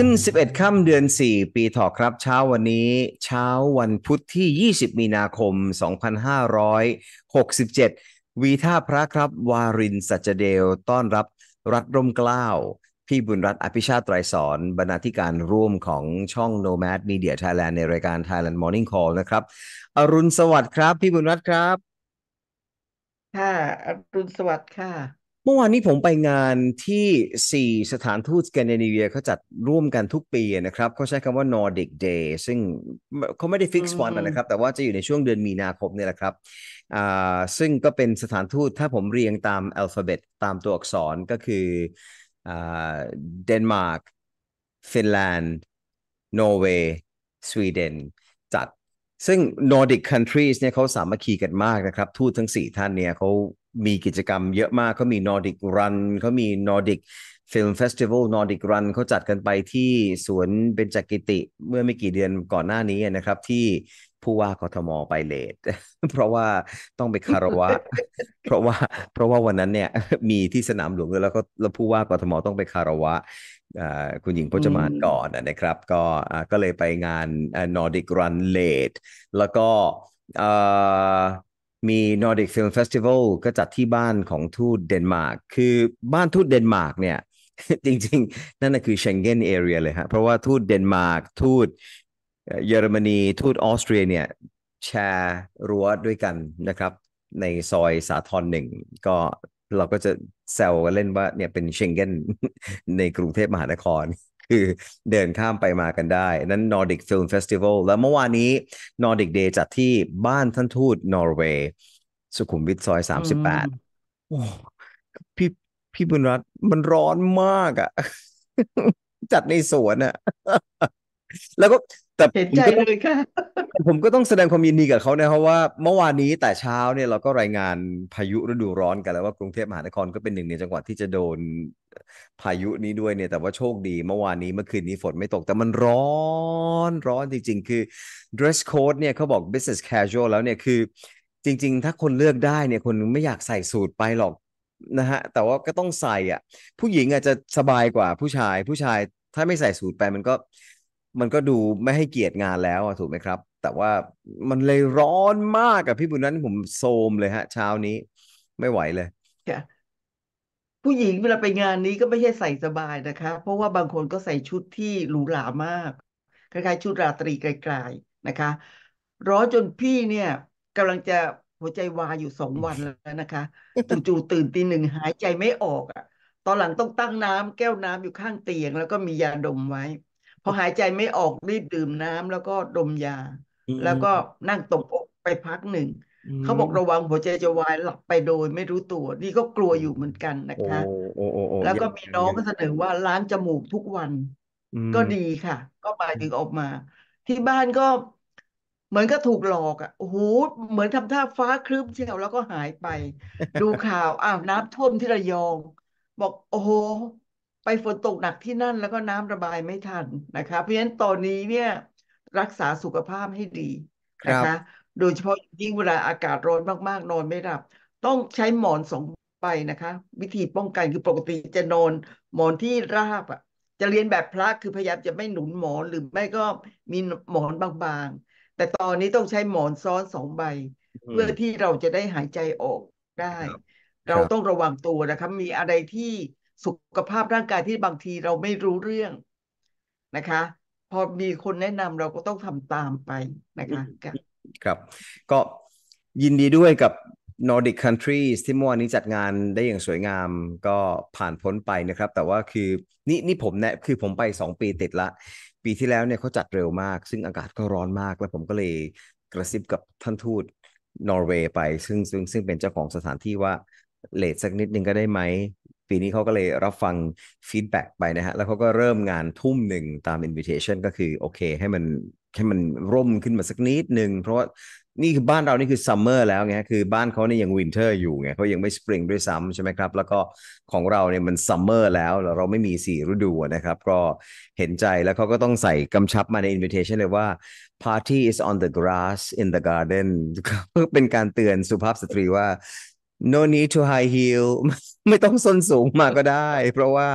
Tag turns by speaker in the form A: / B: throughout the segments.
A: ขึ้น 11 ค่ำเดือน 4 ปีถอกครับ เช้าวันนี้ เช้าวันพุธ ที่ 20 มีนาคม 2567 วีท่าพระครับ วาริน สัจเดลต้อนรับ รัฐร่มกล้าว พี่บุญรัตน์ อภิชาติไตรสอน บรรณาธิการร่วมของช่อง Nomad Media Thailand ในรายการ Thailand Morning Call นะครับ อรุณสวัสดิ์ครับ พี่บุญรัตน์ครับ
B: ค่ะ อรุณสวัสดิ์ ค่ะ
A: มื่อวานนี้ผมไปงานที่ 4 สถานทูตสแกนดิเนเวียเขาจัดร่วมกันทุกปีนะครับเขาใช้คำว่า Nordic Day ซึ่งเขาไม่ได้ฟิกซ์วันนะครับ แต่ว่าจะอยู่ในช่วงเดือนมีนาคมนี่แหละครับซึ่งก็เป็นสถานทูต ถ้าผมเรียงตามอัลฟาเบตตามตัวอักษรก็คือเดนมาร์กฟินแลนด์นอร์เวย์สวีเดน จัดซึ่ง Nordic countries เนี่ยเขาสามัคคีกันมากนะครับ ทูตทั้ง 4 ท่านเนี่ยเขามีกิจกรรมเยอะมาก เขามี Nordic Run เขามี Nordic Film Festival Nordic Run เขาจัดกันไปที่สวนเบญจกิติ เมื่อไม่กี่เดือนก่อนหน้านี้นะครับ ที่ผู้ว่ากทมไปเลทเพราะว่าต้องไปคารวะ เพราะว่าเพราะว่าวันนั้นเนี่ยมีที่สนามหลวงแล้วก็แล้วผู้ว่ากทมต้องไปคารวะคุณหญิงพจมานก่อนนะครับก็ก็เลยไปงาน Nordic Run เลทแล้วก็มี Nordic Film Festival ก็จัดที่บ้านของทูตเดนมาร์กคือบ้านทูตเดนมาร์กเนี่ย จริงๆ นั่นคือเชงเก้นเอเรียเลยฮะเพราะว่าทูตเดนมาร์กทูตเยอรมนี ทูตออสเตรียเนี่ย แชร์รั้วด้วยกันนะครับ ในซอยสาทรหนึ่งก็เราก็จะแซวกันเล่นว่าเนี่ยเป็นเชงเก้นในกรุงเทพมหานครคือเดินข้ามไปมากันได้ นั้น Nordic Film Festival แล้วเมื่อวานนี้ Nordic Day จัดที่บ้านท่านทูตนอร์เวย์สุขุมวิทซอยสามสิบแปดโอ้พี่พี่บุญรัตน์มันร้อนมากอะ่ะ จัดในสวนอะ่ะแล้วก็แต่มก็เลยค่ะ ผมก็ต้องแสดงความยินดีกับเขาเนะคเพราะว่าเมื่อวานนี้แต่เช้าเนี่ยเราก็รายงานพายุฤดูร้อนกันแล้วว่ากรุงเทพมหานครก็เป็นหนึ่งในจังหวัดที่จะโดนพายุนี้ด้วยเนี่ย แต่ว่าโชคดี เมื่อวานนี้เมื่อคืนนี้ฝนไม่ตกแต่มันร้อนร้อนจริง ๆ คือ dress code เนี่ยเขาบอก business casual แล้วเนี่ยคือ จริง ๆ ถ้าคนเลือกได้เนี่ยคนไม่อยากใส่สูทไปหรอกนะฮะ แต่ว่าก็ต้องใส่อ่ะ ผู้หญิงอาจจะสบายกว่าผู้ชายผู้ชายถ้าไม่ใส่สูทไปมันก็มันก็ดูไม่ให้เกียรติงานแล้วถูกไหมครับ แต่ว่ามันเลยร้อนมากอะพี่บุญนั้นผมโซมเลยฮะ เช้านี้ไม่ไหวเลย
B: yeah. ผู้หญิงเวลาไปงานนี้ก็ไม่ใช่ใส่สบายนะคะเพราะว่าบางคนก็ใส่ชุดที่หรูหรามากคล้ายๆ ชุดราตรีไกลๆนะคะ ร้อนจนพี่เนี่ยกำลังจะหัวใจวายอยู่สองวันแล้วนะคะจู่ๆตื่นตีหนึ่งหายใจไม่ออกอ่ะ ตอนหลังต้องตั้งน้ำแก้วน้ำอยู่ข้างเตียง แล้วก็มียาดมไว้ พอหายใจไม่ออกรีบดื่มน้ำแล้วก็ดมยา แล้วก็นั่งตกอกไปพักหนึ่งเขาบอกระวังหัวใจจะวายหลับไปโดย ไม่รู้ตัว นี่ก็กลัวอยู่เหมือนกันนะคะแล้วก็มีน้องเสนอว่าล้างจมูกทุกวัน ก็ดีค่ะ ก็หมายถึงออกมา ที่บ้านก็เหมือนก็ถูกหลอกอ่ะโอ้โหเหมือนทำท่าฟ้าครึ้มเชียวแล้วก็หายไป ดูข่าว อ้าวน้ำท่วมที่ระยอง บอกโอ้โหไปฝนตกหนักที่นั่น แล้วก็น้ำระบายไม่ทันนะคะ เพราะฉะนั้นตอนนี้เนี่ย รักษาสุขภาพให้ดีนะคะโดยเฉพาะยิ่งเวลาอากาศร้อนมากๆ นอนไม่หลับต้องใช้หมอนสองใบนะคะ วิธีป้องกันคือปกติจะนอน หมอนที่ราบอ่ะจะเรียนแบบพระคือพยายามจะไม่หนุนหมอนหรือไม่ก็มีหมอนบางๆ แต่ตอนนี้ต้องใช้หมอนซ้อนสองใบ เพื่อที่เราจะได้หายใจออกได้ เราต้องระวังตัวนะครับมีอะไรที่สุขภาพร่างกายที่บางทีเราไม่รู้เรื่องนะคะ พอมีคนแนะนำเราก็ต้องทำตามไปนะคะ
A: ครับก็ยินดีด้วยกับ Nordic Countries ที่เมื่อวานนี้จัดงานได้อย่างสวยงามก็ผ่านพ้นไปนะครับ แต่ว่าคือ นี่นี่ผมเนี่ยคือผมไป2ปีติดละปีที่แล้วเนี่ยเขาจัดเร็วมากซึ่งอากาศก็ร้อนมาก แล้วผมก็เลยกระซิบกับท่านทูตนอร์เวย์ไป ซึ่งซึ่งซึ่งเป็นเจ้าของสถานที่ว่าเลทสักนิดนึงก็ได้ไหมปีนี้เขาก็เลยรับฟังฟีดแบ็กไปนะฮะ แล้วเขาก็เริ่มงานทุ่มหนึ่งตามอินวิเทชันก็คือโอเค ให้มันให้มันร่มขึ้นมาสักนิดหนึ่งเพราะว่านี่คือบ้านเรานี่คือซัมเมอร์แล้วไงคือ บ้านเขานี่ยยังวินเทอร์อยู่ไงเขายังไม่สปริงด้วยซ้ำใช่ไหมครับ แล้วก็ของเราเนี่ยมันซัมเมอร์แล้วเราไม่มีสี่ฤดูนะครับก็เห็นใจแล้วเขาก็ต้องใส่กำชับมาในอินวิเทชันเลยว่า party is on the grass in the garden เป็นการเตือนสุภาพสตรีว่า no need to high heel ไม่ต้องส้นสูงมาก็ได้ เพราะว่า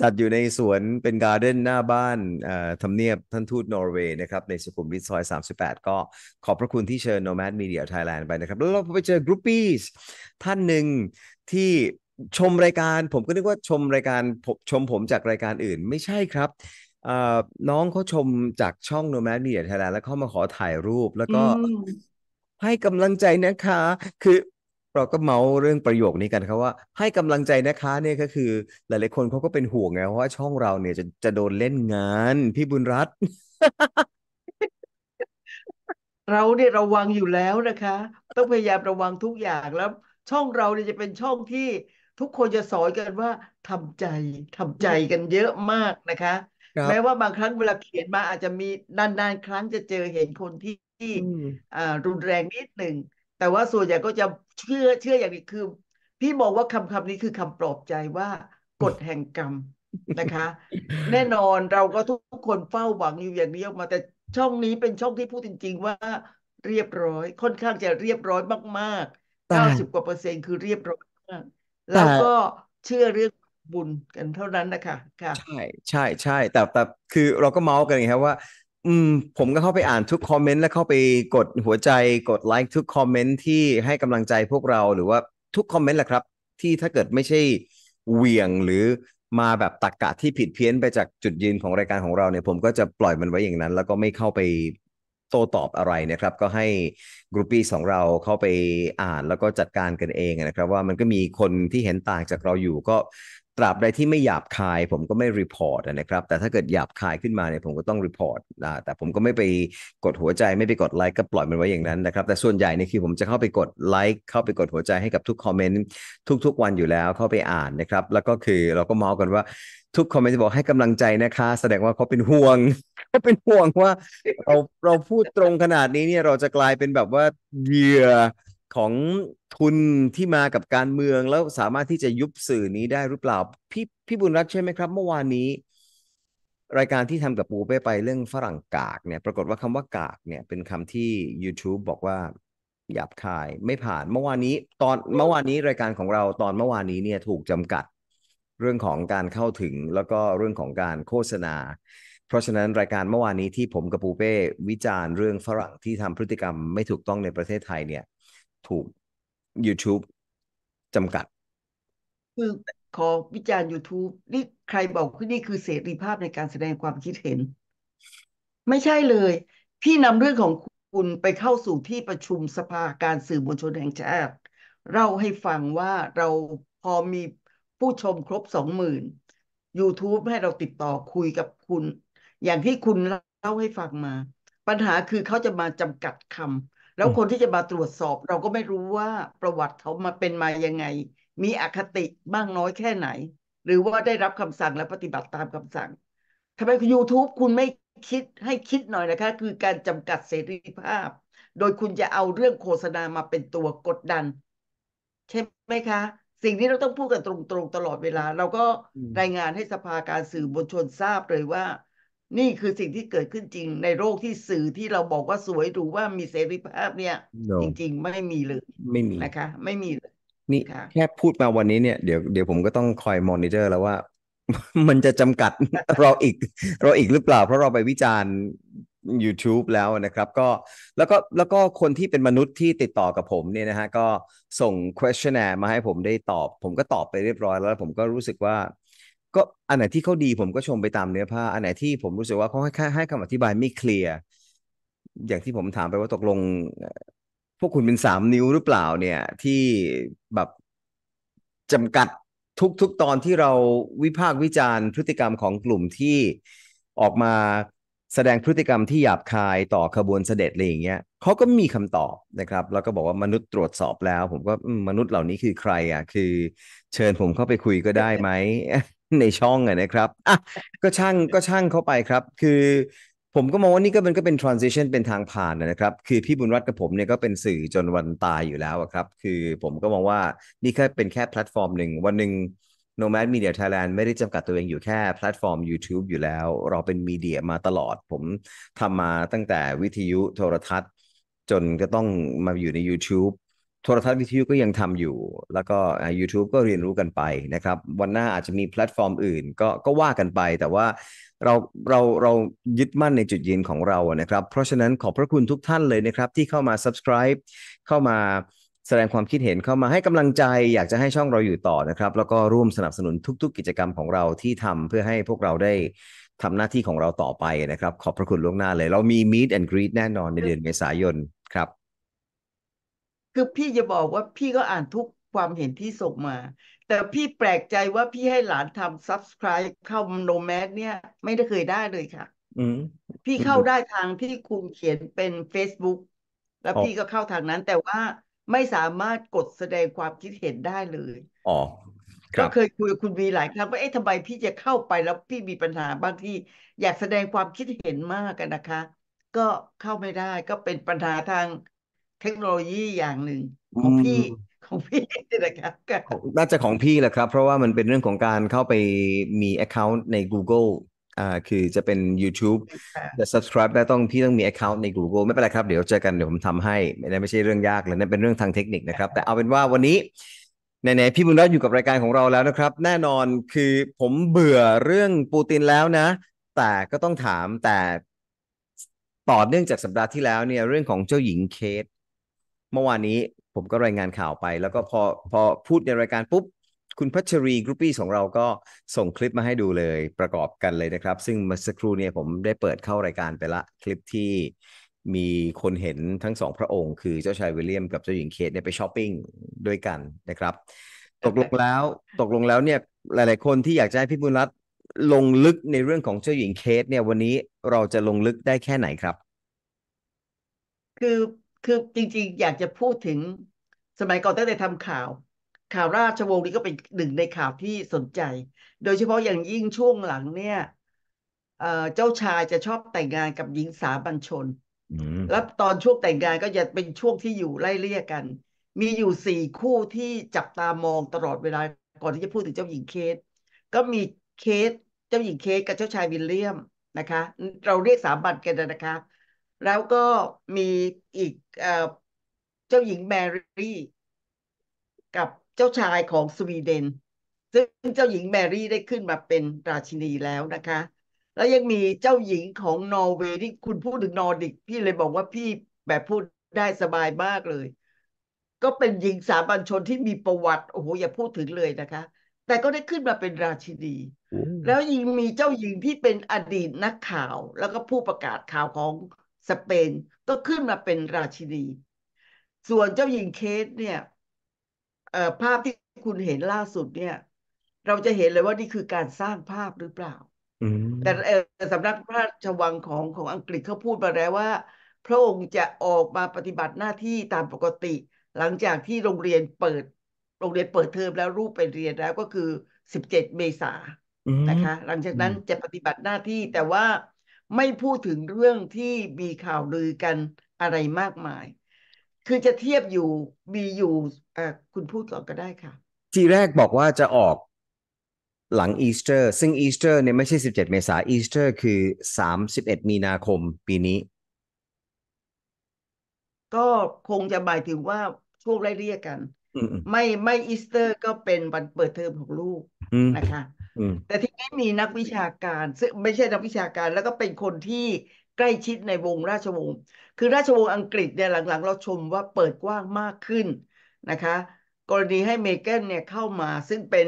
A: จัดอยู่ในสวนเป็นการ์เด้นหน้าบ้านทำเนียบท่านทูตนอร์เวย์นะครับในสุขุมวิทซอย 38 ก็ขอบพระคุณที่เชิญ Nomad Media Thailand ไปนะครับ แล้วเราไปเจอกรุ๊ปปี้ท่านหนึ่งที่ชมรายการผมก็นึกว่าชมรายการชมผมจากรายการอื่น ไม่ใช่ครับ น้องเขาชมจากช่อง Nomad Media Thailand แล้วเข้ามาขอถ่ายรูป แล้วก็ให้กำลังใจนะคะ คือเราก็เมาเรื่องประโยคนี้กันครับว่าให้กำลังใจนะคะ เนี่ยก็คือ หลาย ๆคนเขาก็เป็นห่วงไงว่าช่องเราเนี่ยจะจะโดนเล่นงานพี่บุญรัตน์
B: เราเนี่ยระวังอยู่แล้วนะคะ ต้องพยายามระวังทุกอย่างแล้ว ช่องเราเนี่ยจะเป็นช่องที่ทุกคนจะสอนกันว่าทำใจทำใจกันเยอะมากนะคะแม้ว่าบางครั้งเวลาเขียนมาอาจจะมีนาน ๆครั้งจะเจอเห็นคนที่อ่ารุนแรงนิดหนึ่งแต่ว่าส่วนใหญ่ก็จะเชื่อเชื่ออย่างนี้คือพี่มองว่าคำคำนี้คือคำปลอบใจว่า กฎแห่งกรรมนะคะ แน่นอนเราก็ทุกคนเฝ้าหวังอยู่อย่างนี้ออกมาแต่ช่องนี้เป็นช่องที่พูดจริง ๆ ว่าเรียบร้อย ค่อนข้างจะเรียบร้อยมากๆเก้าสิบกว่าเปอร์เซ็นต์คือเรียบร้อยมากแล้วก็เชื่อเรื่องบุญกันเท่านั้นนะคะค่ะใ
A: ช่ใช่ใช่แต่แต่คือเราก็เมาส์กันไงครับว่าอืมผมก็เข้าไปอ่านทุกคอมเมนต์และเข้าไปกดหัวใจกดไลค์ทุกคอมเมนต์ที่ให้กำลังใจพวกเรา หรือว่าทุกคอมเมนต์แหละครับ ที่ถ้าเกิดไม่ใช่เหวี่ยงหรือมาแบบตรกกะที่ผิดเพี้ยนไปจากจุดยืนของรายการของเราเนี่ยผมก็จะปล่อยมันไว้อย่างนั้น แล้วก็ไม่เข้าไปโต้ตอบอะไรนะครับ ก็ให้กรุ๊ปปี้ของเราเข้าไปอ่านแล้วก็จัดการกันเองนะครับ ว่ามันก็มีคนที่เห็นต่างจากเราอยู่ก็ตราบใดที่ไม่หยาบคายผมก็ไม่รีพอร์ตนะครับ แต่ถ้าเกิดหยาบคายขึ้นมาเนี่ยผมก็ต้องรีพอร์ตแต่ผมก็ไม่ไปกดหัวใจไม่ไปกดไลค์ก็ปล่อยมันไว้อย่างนั้นนะครับแต่ส่วนใหญ่เนี่ยคือผมจะเข้าไปกดไลค์เข้าไปกดหัวใจให้กับทุกคอมเมนต์ ทุกๆวันอยู่แล้วเข้าไปอ่านนะครับ แล้วก็คือเราก็เมาส์กันว่าทุกคอมเมนต์จะบอกให้กำลังใจนะคะ แสดงว่าเขาเป็นห่วงเขาเป็นห่วงว่าเราเราพูดตรงขนาดนี้เนี่ยเราจะกลายเป็นแบบว่าเหยื่อของทุนที่มากับการเมืองแล้วสามารถที่จะยุบสื่อนี้ได้หรือเปล่าพี่พี่บุญรัตใช่ไหมครับ เมื่อวานนี้ รายการที่ทำกับปูเป้ไปเรื่องฝรั่งกากเนี่ยปรากฏว่าคำว่ากากเนี่ยเป็นคำที่ YouTube บอกว่าหยาบคายไม่ผ่านเมื่อวานนี้ ตอนเมื่อวานนี้ รายการของเราตอนเมื่อวานนี้เนี่ยถูกจำกัดเรื่องของการเข้าถึงแล้วก็เรื่องของการโฆษณา เพราะฉะนั้นรายการเมื่อวานนี้ที่ผมกับปูเป้วิจารณ์เรื่องฝรั่งที่ทำพฤติกรรมไม่ถูกต้องในประเทศไทยเนี่ยถูก YouTube จำกัด
B: คือขอวิจารณ์ YouTube นี่ใครบอกว่านี่คือเสรีภาพในการแสดงความคิดเห็น ไม่ใช่เลยพี่นำเรื่องของคุณไปเข้าสู่ที่ประชุมสภาการสื่อมวลชนแห่งชาติเล่าให้ฟังว่าเราพอมีผู้ชมครบสองหมื่น YouTube ให้เราติดต่อคุยกับคุณ อย่างที่คุณเล่าให้ฟังมา ปัญหาคือเขาจะมาจำกัดคำแล้วคนที่จะมาตรวจสอบ เราก็ไม่รู้ว่าประวัติเขามาเป็นมายังไง มีอคติบ้างน้อยแค่ไหน หรือว่าได้รับคำสั่งและปฏิบัติตามคำสั่งทำไม YouTube คุณไม่คิดให้คิดหน่อยนะคะ คือการจำกัดเสรีภาพ โดยคุณจะเอาเรื่องโฆษณามาเป็นตัวกดดันใช่ไหมคะ สิ่งนี้เราต้องพูดกันตรงๆตลอดเวลาเราก็รายงานให้สภาการสื่อมวลชนทราบเลยว่านี่คือสิ่งที่เกิดขึ้นจริงในโลกที่สื่อที่เราบอกว่าสวยหรูว่ามีเสรีภาพเนี่ย No จริงๆไม่มีเลย ไม่มีนะคะไม่มีเลย
A: นี่คแค่พูดมาวันนี้เนี่ย เดี๋ยวเดี๋ยวผมก็ต้องคอยมอนิเตอร์แล้วว่า มันจะจำกัดเราอีกเราอีกหรือเปล่าเพราะเราไปวิจารณ์ YouTube แล้วนะครับ ก็แล้วก็แล้วก็คนที่เป็นมนุษย์ที่ติดต่อกับผมเนี่ยนะฮะก็ส่ง questionnaire มาให้ผมได้ตอบผมก็ตอบไปเรียบร้อย แล้วผมก็รู้สึกว่าก็อันไหนที่เขาดีผมก็ชมไปตามเนื้อผ้าอันไหนที่ผมรู้สึกว่าเขาให้ให้คำอธิบายไม่เคลียร์ อย่างที่ผมถามไปว่าตกลง พวกคุณเป็นสามนิ้วหรือเปล่าเนี่ย ที่แบบจำกัดทุกๆตอนที่เราวิพากษ์วิจารณ์พฤติกรรมของกลุ่มที่ออกมาแสดงพฤติกรรมที่หยาบคายต่อขบวนเสด็จอะไรอย่างเงี้ยเขาก็มีคำตอบนะครับ แล้วก็บอกว่ามนุษย์ตรวจสอบแล้ว ผมก็มนุษย์เหล่านี้คือใครอ่ะคือ เชิญผมเข้าไปคุยก็ได้ไหมในช่องอะนะครับอ่ะก็ช่างก็ช่างเข้าไปครับ คือผมก็มองว่านี่ก็มันก็เป็น transition เป็นทางผ่านนะครับ คือพี่บุญรัตน์กับผมเนี่ยก็เป็นสื่อจนวันตายอยู่แล้วครับ คือผมก็มองว่านี่แค่เป็นแค่แพลตฟอร์มหนึ่งวันหนึ่ง Nomad Media Thailand ไม่ได้จำกัดตัวเองอยู่แค่แพลตฟอร์ม YouTube อยู่แล้ว เราเป็นมีเดียมาตลอด ผมทำมาตั้งแต่วิทยุโทรทัศน์จนก็ต้องมาอยู่ใน YouTube โทรทัศน์วิทยุก็ยังทำอยู่ แล้วก็ YouTube ก็เรียนรู้กันไปนะครับ วันหน้าอาจจะมีแพลตฟอร์มอื่น ก็ก็ว่ากันไป แต่ว่าเราเราเรายึดมั่นในจุดยืนของเรานะครับ เพราะฉะนั้นขอบพระคุณทุกท่านเลยนะครับ ที่เข้ามา subscribe เข้ามาแสดงความคิดเห็นเข้ามาให้กำลังใจ อยากจะให้ช่องเราอยู่ต่อนะครับ แล้วก็ร่วมสนับสนุนทุกๆกิจกรรมของเราที่ทำเพื่อให้พวกเราได้ทำหน้าที่ของเราต่อไปนะครับ ขอบพระคุณล่วงหน้าเลย เรามี meet and greet แน่นอนในเดือนเมษายนครับ
B: คือพี่จะบอกว่าพี่ก็อ่านทุกความเห็นที่ส่งมา แต่พี่แปลกใจว่าพี่ให้หลานทำ subscribe เข้าโนแมสเนี่ย ไม่ได้เคยได้เลยค่ะพี่เข้าได้ทางที่คุณเขียนเป็น Facebook แล้วพี่ก็เข้าทางนั้น แต่ว่าไม่สามารถกดแสดงความคิดเห็นได้เลย
A: อ๋อก็
B: เคยคุยกับคุณวีหลายครั้งว่าเอ๊ะทำไม พี่จะเข้าไปแล้วพี่มีปัญหา บางที่อยากแสดงความคิดเห็นมากกันนะคะ ก็เข้าไม่ได้ก็เป็นปัญหาทางเทคโนโลยีอย่างหนึ่งของพี่ของพี่นะครับ
A: น่าจะของพี่แหละครับ เพราะว่ามันเป็นเรื่องของการเข้าไปมี Account ใน Google อ่าคือจะเป็น YouTube จะ subscribe ได้ต้องพี่ต้องมี Account ใน Google ไม่เป็นไรครับเดี๋ยวเจอกัน เดี๋ยวผมทำให้ไม่ได้ไม่ใช่เรื่องยากเลยนั่นเป็นเรื่องทางเทคนิคนะครับ แต่เอาเป็นว่าวันนี้ ไหนๆพี่บุญรัตน์อยู่กับรายการของเราแล้วนะครับ แน่นอนคือผมเบื่อเรื่องปูตินแล้วนะ แต่ก็ต้องถามแต่ต่อเนื่องจากสัปดาห์ที่แล้วเนี่ยเรื่องของเจ้าหญิงเคทเมื่อวานนี้ผมก็รายงานข่าวไป แล้วก็พอพอพูดในรายการปุ๊บ คุณพัชรีกรุ๊ปปี้ของเราก็ส่งคลิปมาให้ดูเลยประกอบกันเลยนะครับ ซึ่งเมื่อสักครู่เนี่ยผมได้เปิดเข้ารายการไปละ คลิปที่มีคนเห็นทั้งสองพระองค์ คือเจ้าชายวิลเลียมกับเจ้าหญิงเคทเนี่ยไปช้อปปิ้งด้วยกันนะครับ ตกลงแล้วตกลงแล้วเนี่ยหลาย ๆ คนที่อยากจะให้พี่บุญรัตลงลึกในเรื่องของเจ้าหญิงเคทเนี่ย วันนี้เราจะลงลึกได้แค่ไหนครับ
B: คือคือจริงๆ อยากจะพูดถึงสมัยก่อนตั้งแต่ทำข่าว ข่าวราชวงศ์นี้ก็เป็นหนึ่งในข่าวที่สนใจ โดยเฉพาะอย่างยิ่งช่วงหลังเนี่ยเจ้าชายจะชอบแต่งงานกับหญิงสาบัญชนแล้วตอนช่วงแต่งงานก็จะเป็นช่วงที่อยู่ไล่เลี่ยกัน มีอยู่สี่คู่ที่จับตามองตลอดเวลา ก่อนที่จะพูดถึงเจ้าหญิงเคสก็มีเคสเจ้าหญิงเคสกับเจ้าชายวิลเลียมนะคะ เราเรียกสามบัญกันนะคะแล้วก็มีอีกเจ้าหญิงแมรี่ กับเจ้าชายของสวีเดน ซึ่งเจ้าหญิงแมรี่ได้ขึ้นมาเป็นราชินีแล้วนะคะ แล้วยังมีเจ้าหญิงของนอร์เวย์ที่คุณพูดถึงนอร์ดิกพี่เลยบอกว่าพี่แบบพูดได้สบายมากเลย ก็เป็นหญิงสามัญชนที่มีประวัติโอ้โหอย่าพูดถึงเลยนะคะ แต่ก็ได้ขึ้นมาเป็นราชินี แล้วยังมีเจ้าหญิงที่เป็นอดีตนักข่าวแล้วก็ผู้ประกาศข่าวของสเปนก็ขึ้นมาเป็นราชินี ส่วนเจ้าหญิง เคสเนี่ยภาพที่คุณเห็นล่าสุดเนี่ย เราจะเห็นเลยว่านี่คือการสร้างภาพหรือเปล่าแต่สำนักพระราชวังของของอังกฤษเขาพูดมาแล้วว่าพระองค์จะออกมาปฏิบัติหน้าที่ตามปกติ หลังจากที่โรงเรียนเปิดโรงเรียนเปิดเทอมแล้วรูปไปเรียนแล้วก็คือสิบเจ็ดเมษานะคะ หลังจากนั้นจะปฏิบัติหน้าที่แต่ว่าไม่พูดถึงเรื่องที่มีข่าวลือกันอะไรมากมาย คือจะเทียบอยู่มีอยู่คุณพูดก่อนก็ได้ค่ะ
A: ทีแรกบอกว่าจะออกหลังอีสเตอร์ ซึ่งอีสเตอร์เนี่ยไม่ใช่ 17 เมษายนอีสเตอร์คือ 31 มีนาคมปีนี้
B: ก็คงจะหมายถึงว่าช่วงไล่เรียกกัน ไม่ไม่อีสเตอร์ก็เป็นวันเปิดเทอมของลูกนะคะแต่ที่นี้มีนักวิชาการซึ่งไม่ใช่นักวิชาการแล้วก็เป็นคนที่ใกล้ชิดในวงราชวงศ์คือราชวงศ์อังกฤษเนี่ยหลังๆ เราชมว่าเปิดกว้างมากขึ้นนะคะ กรณีให้เมเกนเนี่ยเข้ามาซึ่งเป็น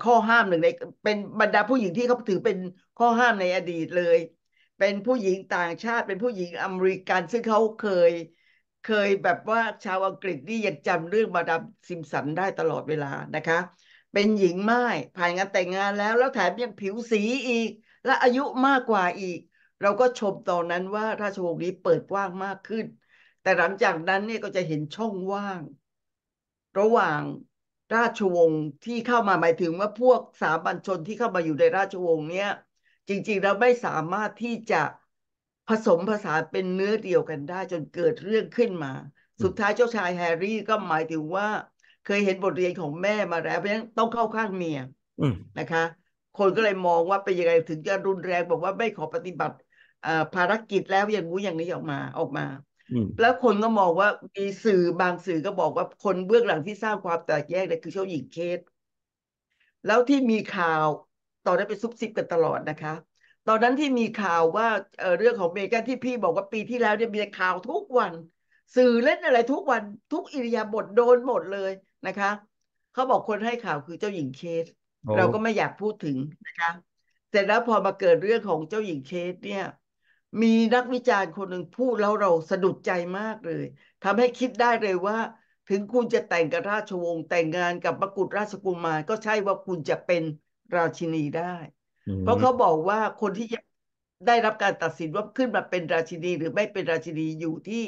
B: ข้อห้ามหนึ่งในเป็นบรรดาผู้หญิงที่เขาถือเป็นข้อห้ามในอดีตเลย เป็นผู้หญิงต่างชาติ เป็นผู้หญิงอเมริกันซึ่งเขาเคยเคยแบบว่าชาวอังกฤษนี่ยังจำเรื่องมาดามซิมสันได้ตลอดเวลานะคะเป็นหญิงไม้ผ่านงานแต่งงานแล้ว แล้วแถมยังผิวสีอีก และอายุมากกว่าอีก เราก็ชมตอนนั้นว่าราชวงศ์นี้เปิดกว้างมากขึ้น แต่หลังจากนั้นเนี่ยก็จะเห็นช่องว่าง ระหว่างราชวงศ์ที่เข้ามาหมายถึงว่าพวกสามัญชนที่เข้ามาอยู่ในราชวงศ์เนี่ยจริง ๆ เราไม่สามารถที่จะผสมผสานเป็นเนื้อเดียวกันได้ จนเกิดเรื่องขึ้นมา สุดท้ายเจ้าชายแฮร์รี่ก็หมายถึงว่าเคยเห็นบทเรียนของแม่มาแล้วเพราะฉะนั้นต้องเข้าข้างเมียนะคะ คนก็เลยมองว่าเป็นยังไงถึงจะรุนแรงบอกว่าไม่ขอปฏิบัติภารกิจแล้วอย่างงู้อย่างนี้ออกมาออกมาแล้วคนก็มองว่ามีสื่อบางสื่อก็บอกว่าคนเบื้องหลังที่สร้างความแตกแยกเนี่ยคือชาวหญิงเคสแล้วที่มีข่าวตอนนั้นเป็นซุบซิบกันตลอดนะคะ ตอนนั้นที่มีข่าวว่าเเรื่องของเมกันที่พี่บอกว่าปีที่แล้วเนี่ยมีข่าวทุกวัน สื่อเล่นอะไรทุกวันทุกอิริยาบถโดนหมดเลยนะคะเขาบอกคนให้ข่าวคือเจ้าหญิงเคสเราก็ไม่อยากพูดถึงนะคะเสร็จแล้วพอมาเกิดเรื่องของเจ้าหญิงเคสเนี่ยมีนักวิจารณ์คนหนึ่งพูดแล้วเราสะดุดใจมากเลยทำให้คิดได้เลยว่า ถึงคุณจะแต่งกับราชวงศ์แต่งงานกับมกุฎราชกุมารก็ใช่ว่าคุณจะเป็นราชินีได้ เพราะเขาบอกว่าคนที่จะได้รับการตัดสิน ว่าขึ้นมาเป็นราชินีหรือไม่เป็นราชินีอยู่ที่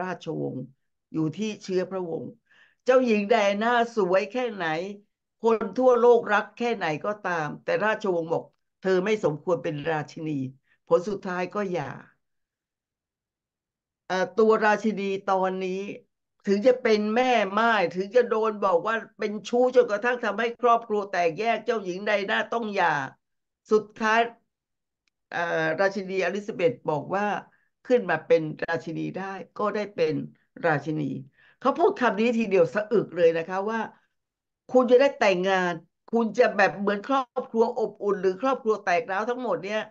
B: ราชวงศ์อยู่ที่เชื้อพระวงศ์เจ้าหญิงแดน่าสวยแค่ไหน คนทั่วโลกรักแค่ไหนก็ตาม แต่ราชวงศ์บอกเธอไม่สมควรเป็นราชินีผลสุดท้ายก็อย่าตัวราชินีตอนนี้ถึงจะเป็นแม่ไม้ถึงจะโดนบอกว่าเป็นชู้จนกระทั่งทำให้ครอบครัวแตกแยกเจ้าหญิงใดหน้าต้องอย่า สุดท้ายราชินี อลิซาเบธบอกว่าขึ้นมาเป็นราชินีได้ก็ได้เป็นราชินีเขาพูดคำนี้ทีเดียวสะอึกเลยนะคะว่า คุณจะได้แต่งงาน คุณจะแบบเหมือนครอบครัวอบอุ่น หรือครอบครัวแตกร้าวทั้งหมดเนี่ย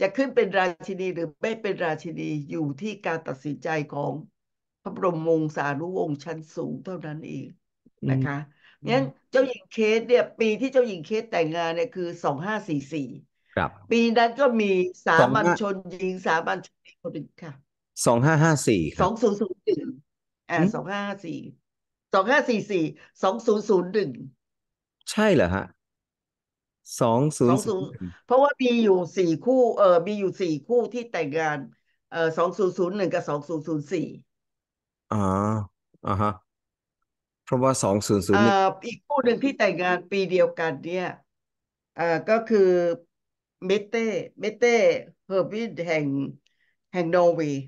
B: จะขึ้นเป็นราชินี หรือไม่เป็นราชินีอยู่ที่การตัดสินใจของพระบรมวงศานุวงศ์ชั้นสูงเท่านั้นเองนะคะงั้นเจ้าหญิงเคสเนี่ย ปีที่เจ้าหญิงเคสแต่งงานเนี่ยคือสองห้าสี่สี่ปีนั้นก็มีสามัญชน หญิงสามัญชนคนหนึ่งค่ะ
A: สองห้าห้าสี่ส
B: องศูนย์ศูนย์หนึ่งอ่าสองห้าสี่สองห้าสี่สี่สองศูนย์ศูนย์หนึ่ง
A: ใช่เหรอฮะสองศูนย์ศูศูนย์
B: เพราะว่ามีอยู่สี่คู่ เออมีอยู่สี่คู่ที่แต่งงานเออสองศูนย์ศูนย์หนึ่งกับสองศูนย์ศูนย์สี่
A: อ่าอ่าฮะเพราะว่าสองศูนย์ศูนย์อ่
B: าอีกคู่หนึ่งที่แต่งงานปีเดียวกันเนี่ยอ่าก็คือเมเต้เมเต้เฮอร์วินแห่งแห่งนอร์เวย์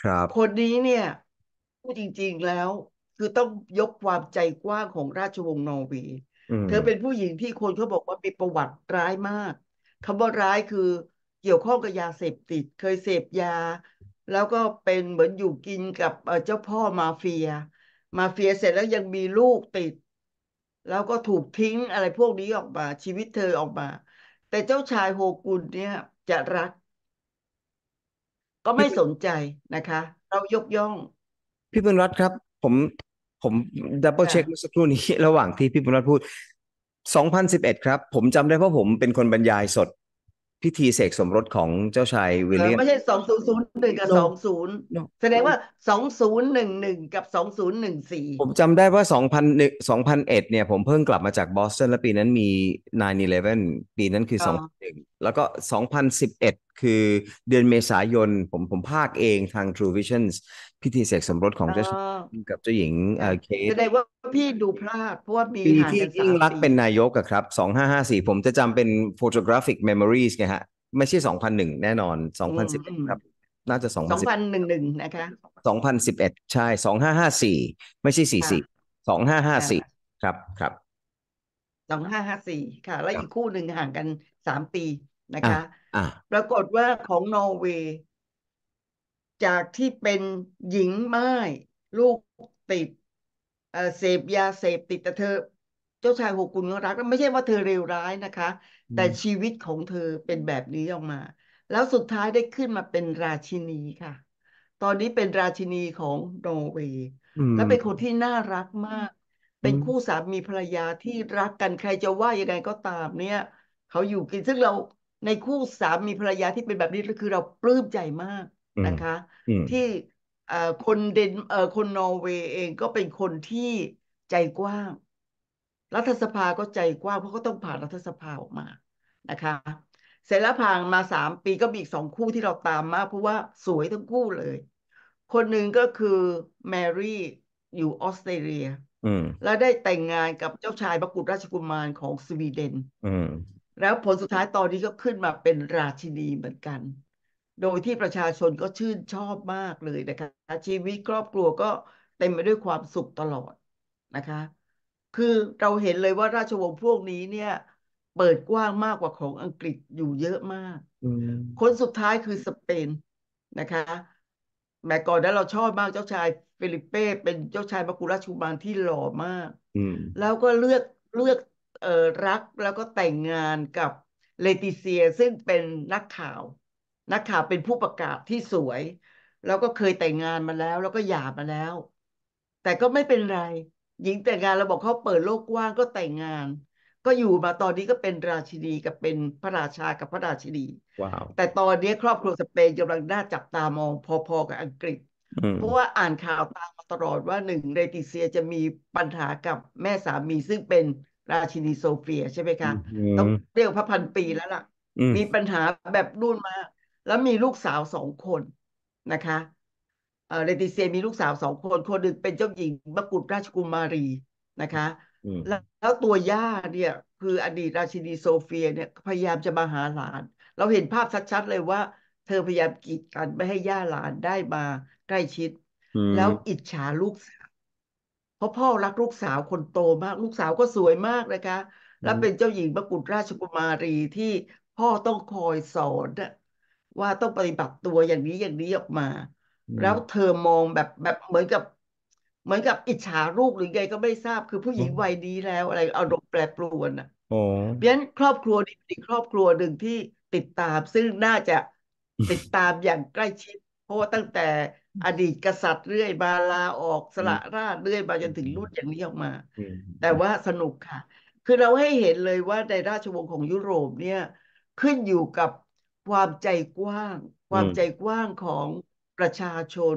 B: ครับคนนี้เนี่ยูดจริง ๆแล้วคือต้องยกความใจกว้างของราชวงศ์นอร์เวย์เธอเป็นผู้หญิงที่คนเขาบอกว่ามีประวัติร้ายมากคำว่าร้ายคือเกี่ยวข้องกับยาเสพติด เคยเสพยา แล้วก็เป็นเหมือนอยู่กินกับเจ้าพ่อมาเฟีย มาเฟียเสร็จแล้วยังมีลูกติด แล้วก็ถูกทิ้งอะไรพวกนี้ออกมา ชีวิตเธอออกมา แต่เจ้าชายโฮกุนเนี่ยจะรัก ก็ไม่สนใจนะคะ เรายกย
A: ่องพี่บุญรัตน์ครับ ผมผมดับเบิลเช็คเมื่อสักครู่นี้ระหว่างที่พี่บุญรัตน์พูด 2011ครับ ผมจำได้เพราะผมเป็นคนบรรยายสด พิธีเสกสมรสของเจ้าชายวิลเลียมไม่ใช
B: ่ 2001 กับ 20แสดงว่า2011กับ 2014 ผม
A: จำได้ว่า2001 2001เนี่ยผมเพิ่งกลับมาจากบอสตันและปีนั้นมี 9-11 ปีนั้นคือ 2001 แล้วก็ 2011 คือเดือนเมษายนผมผมภาคเองทาง True Visions พิธีเสกสมรสของเจ้าชายกับเจ้าหญิงเคสแสดงว
B: ่าพี่ดูพลาดเพราะว่ามีปีที่ยิ่งรักเป็น
A: นายกอะครับสองห้าห้าสี่ผมจะจำเป็น photographic memories ไงฮะไม่ใช่สองพันหนึ่งแน่นอนสองพันสิบครับ น่าจะสองพั
B: นหนึ่งหนึ่งนะคะ
A: สองพันสิบเอ็ดใช่สองห้าห้าสี่ไม่ใช่สี่สี่สองห้าห้าสี่ครับครับ
B: สองห้าห้าสี่ค่ะ แล้วอีกคู่หนึ่งห่างกันสามปีนะคะปรากฏว่าของนอร์เวย์จากที่เป็นหญิงม่ายลูกติดเสพยาเสพติดแต่เธอ เจ้าชายหกคุณก็รักไม่ใช่ว่าเธอเลวร้ายนะคะ แต่ชีวิตของเธอเป็นแบบนี้ออกมา แล้วสุดท้ายได้ขึ้นมาเป็นราชินีค่ะ ตอนนี้เป็นราชินีของนอร์เวย์และเป็นคนที่น่ารักมาก เป็นคู่สามีภรรยาที่รักกันใครจะว่ายังไงก็ตามเนี่ยเขาอยู่กินซึ่งเราในคู่สามีภรรยาที่เป็นแบบนี้ก็คือเราปลื้มใจมากนะคะที่คนเดนคนนอร์เวย์เองก็เป็นคนที่ใจกว้าง รัฐสภาก็ใจกว้างเพราะก็ต้องผ่านรัฐสภาออกมานะคะเสร็จแล้วผ่านมาสามปีก็มีอีกสองคู่ที่เราตามมากเพราะว่าสวยทั้งคู่เลย คนหนึ่งก็คือแมรี่อยู่ออสเตรเลียแล้วได้แต่งงานกับเจ้าชายะกุฎราชกุมารของสวีเดนแล้วผลสุดท้ายตอนนี้ก็ขึ้นมาเป็นราชินีเหมือนกันโดยที่ประชาชนก็ชื่นชอบมากเลยนะคะ ชีวิตครอบครัวก็เต็มไปด้วยความสุขตลอดนะคะ คือเราเห็นเลยว่าราชวงศ์พวกนี้เนี่ย เปิดกว้างมากกว่าของอังกฤษอยู่เยอะมากคนสุดท้ายคือสเปนนะคะ แม้ก่อนนั้นเราชอบมากเจ้าชายเฟลิเป้ เป็นเจ้าชายมากุราชูมานที่หล่อมากแล้วก็เลือกเลือกเออรักแล้วก็แต่งงานกับเลติเซียซึ่งเป็นนักข่าวนักข่าวเป็นผู้ประกาศที่สวย แล้วก็เคยแต่งงานมาแล้ว แล้วก็หย่ามาแล้ว แต่ก็ไม่เป็นไรหญิงแต่งงานเราบอกเขาเปิดโลกกว้างก็แต่งงาน ก็อยู่มาตอนนี้ก็เป็นราชินี กับเป็นพระราชากับพระราชินี้าวแต่ตอนนี้ครอบครัวสเปนกำลังน่าจับตามอง พอๆกับอังกฤษเพราะว่าอ่านข่าวตามมาตลอดว่าหนึ่งเลติเซียจะมีปัญหากับแม่สามีซึ่งเป็นราชินีโซเฟียใช่ไหมคะต้องเรียกพระพันปีแล้วล่ะ มีปัญหาแบบรุ่นมากแล้วมีลูกสาวสองคนนะคะเลติเซียมีลูกสาวสองคน คนหนึ่งเป็นเจ้าหญิงมกุฎราชกุมารีนะคะแล้วแล้วตัวย่าเนี่ย คืออดีตราชินีโซเฟียเนี่ยพยายามจะมาหาหลาน เราเห็นภาพชัดๆเลยว่า เธอพยายามกีดกันไม่ให้ย่าหลานได้มา ใกล้ชิด แล้วอิจฉาลูกสาว เพราะพ่อรักลูกสาวคนโตมาก ลูกสาวก็สวยมากนะคะ และเป็นเจ้าหญิงมกุฎราชกุมารีที่พ่อต้องคอยสอนว่าต้องปฏิบัติตัวอย่างนี้อย่างนี้ออกมา แล้วเธอมองแบบแบบเหมือนกับ เหมือนกับอิจฉาลูกหรือไงก็ไม่ทราบคือผู้หญิงวัยนี้แล้วอะไรอารมณ์แปรปรวนอ่ะเพราะฉะนั้นครอบครัวนี้เป็นครอบครัวหนึ่งที่ติดตาม ซึ่งน่าจะติดตามอย่างใกล้ชิด เพราะว่าตั้งแต่อดีตกษัตริย์เรื่อยมาลาออกสละราชเรื่อยมาจนถึงรุ่นอย่างนี้ออกมาแต่ว่าสนุกค่ะ คือเราให้เห็นเลยว่าในราชวงศ์ของยุโรปเนี่ย ขึ้นอยู่กับความใจกว้างความใจกว้างของประชาชน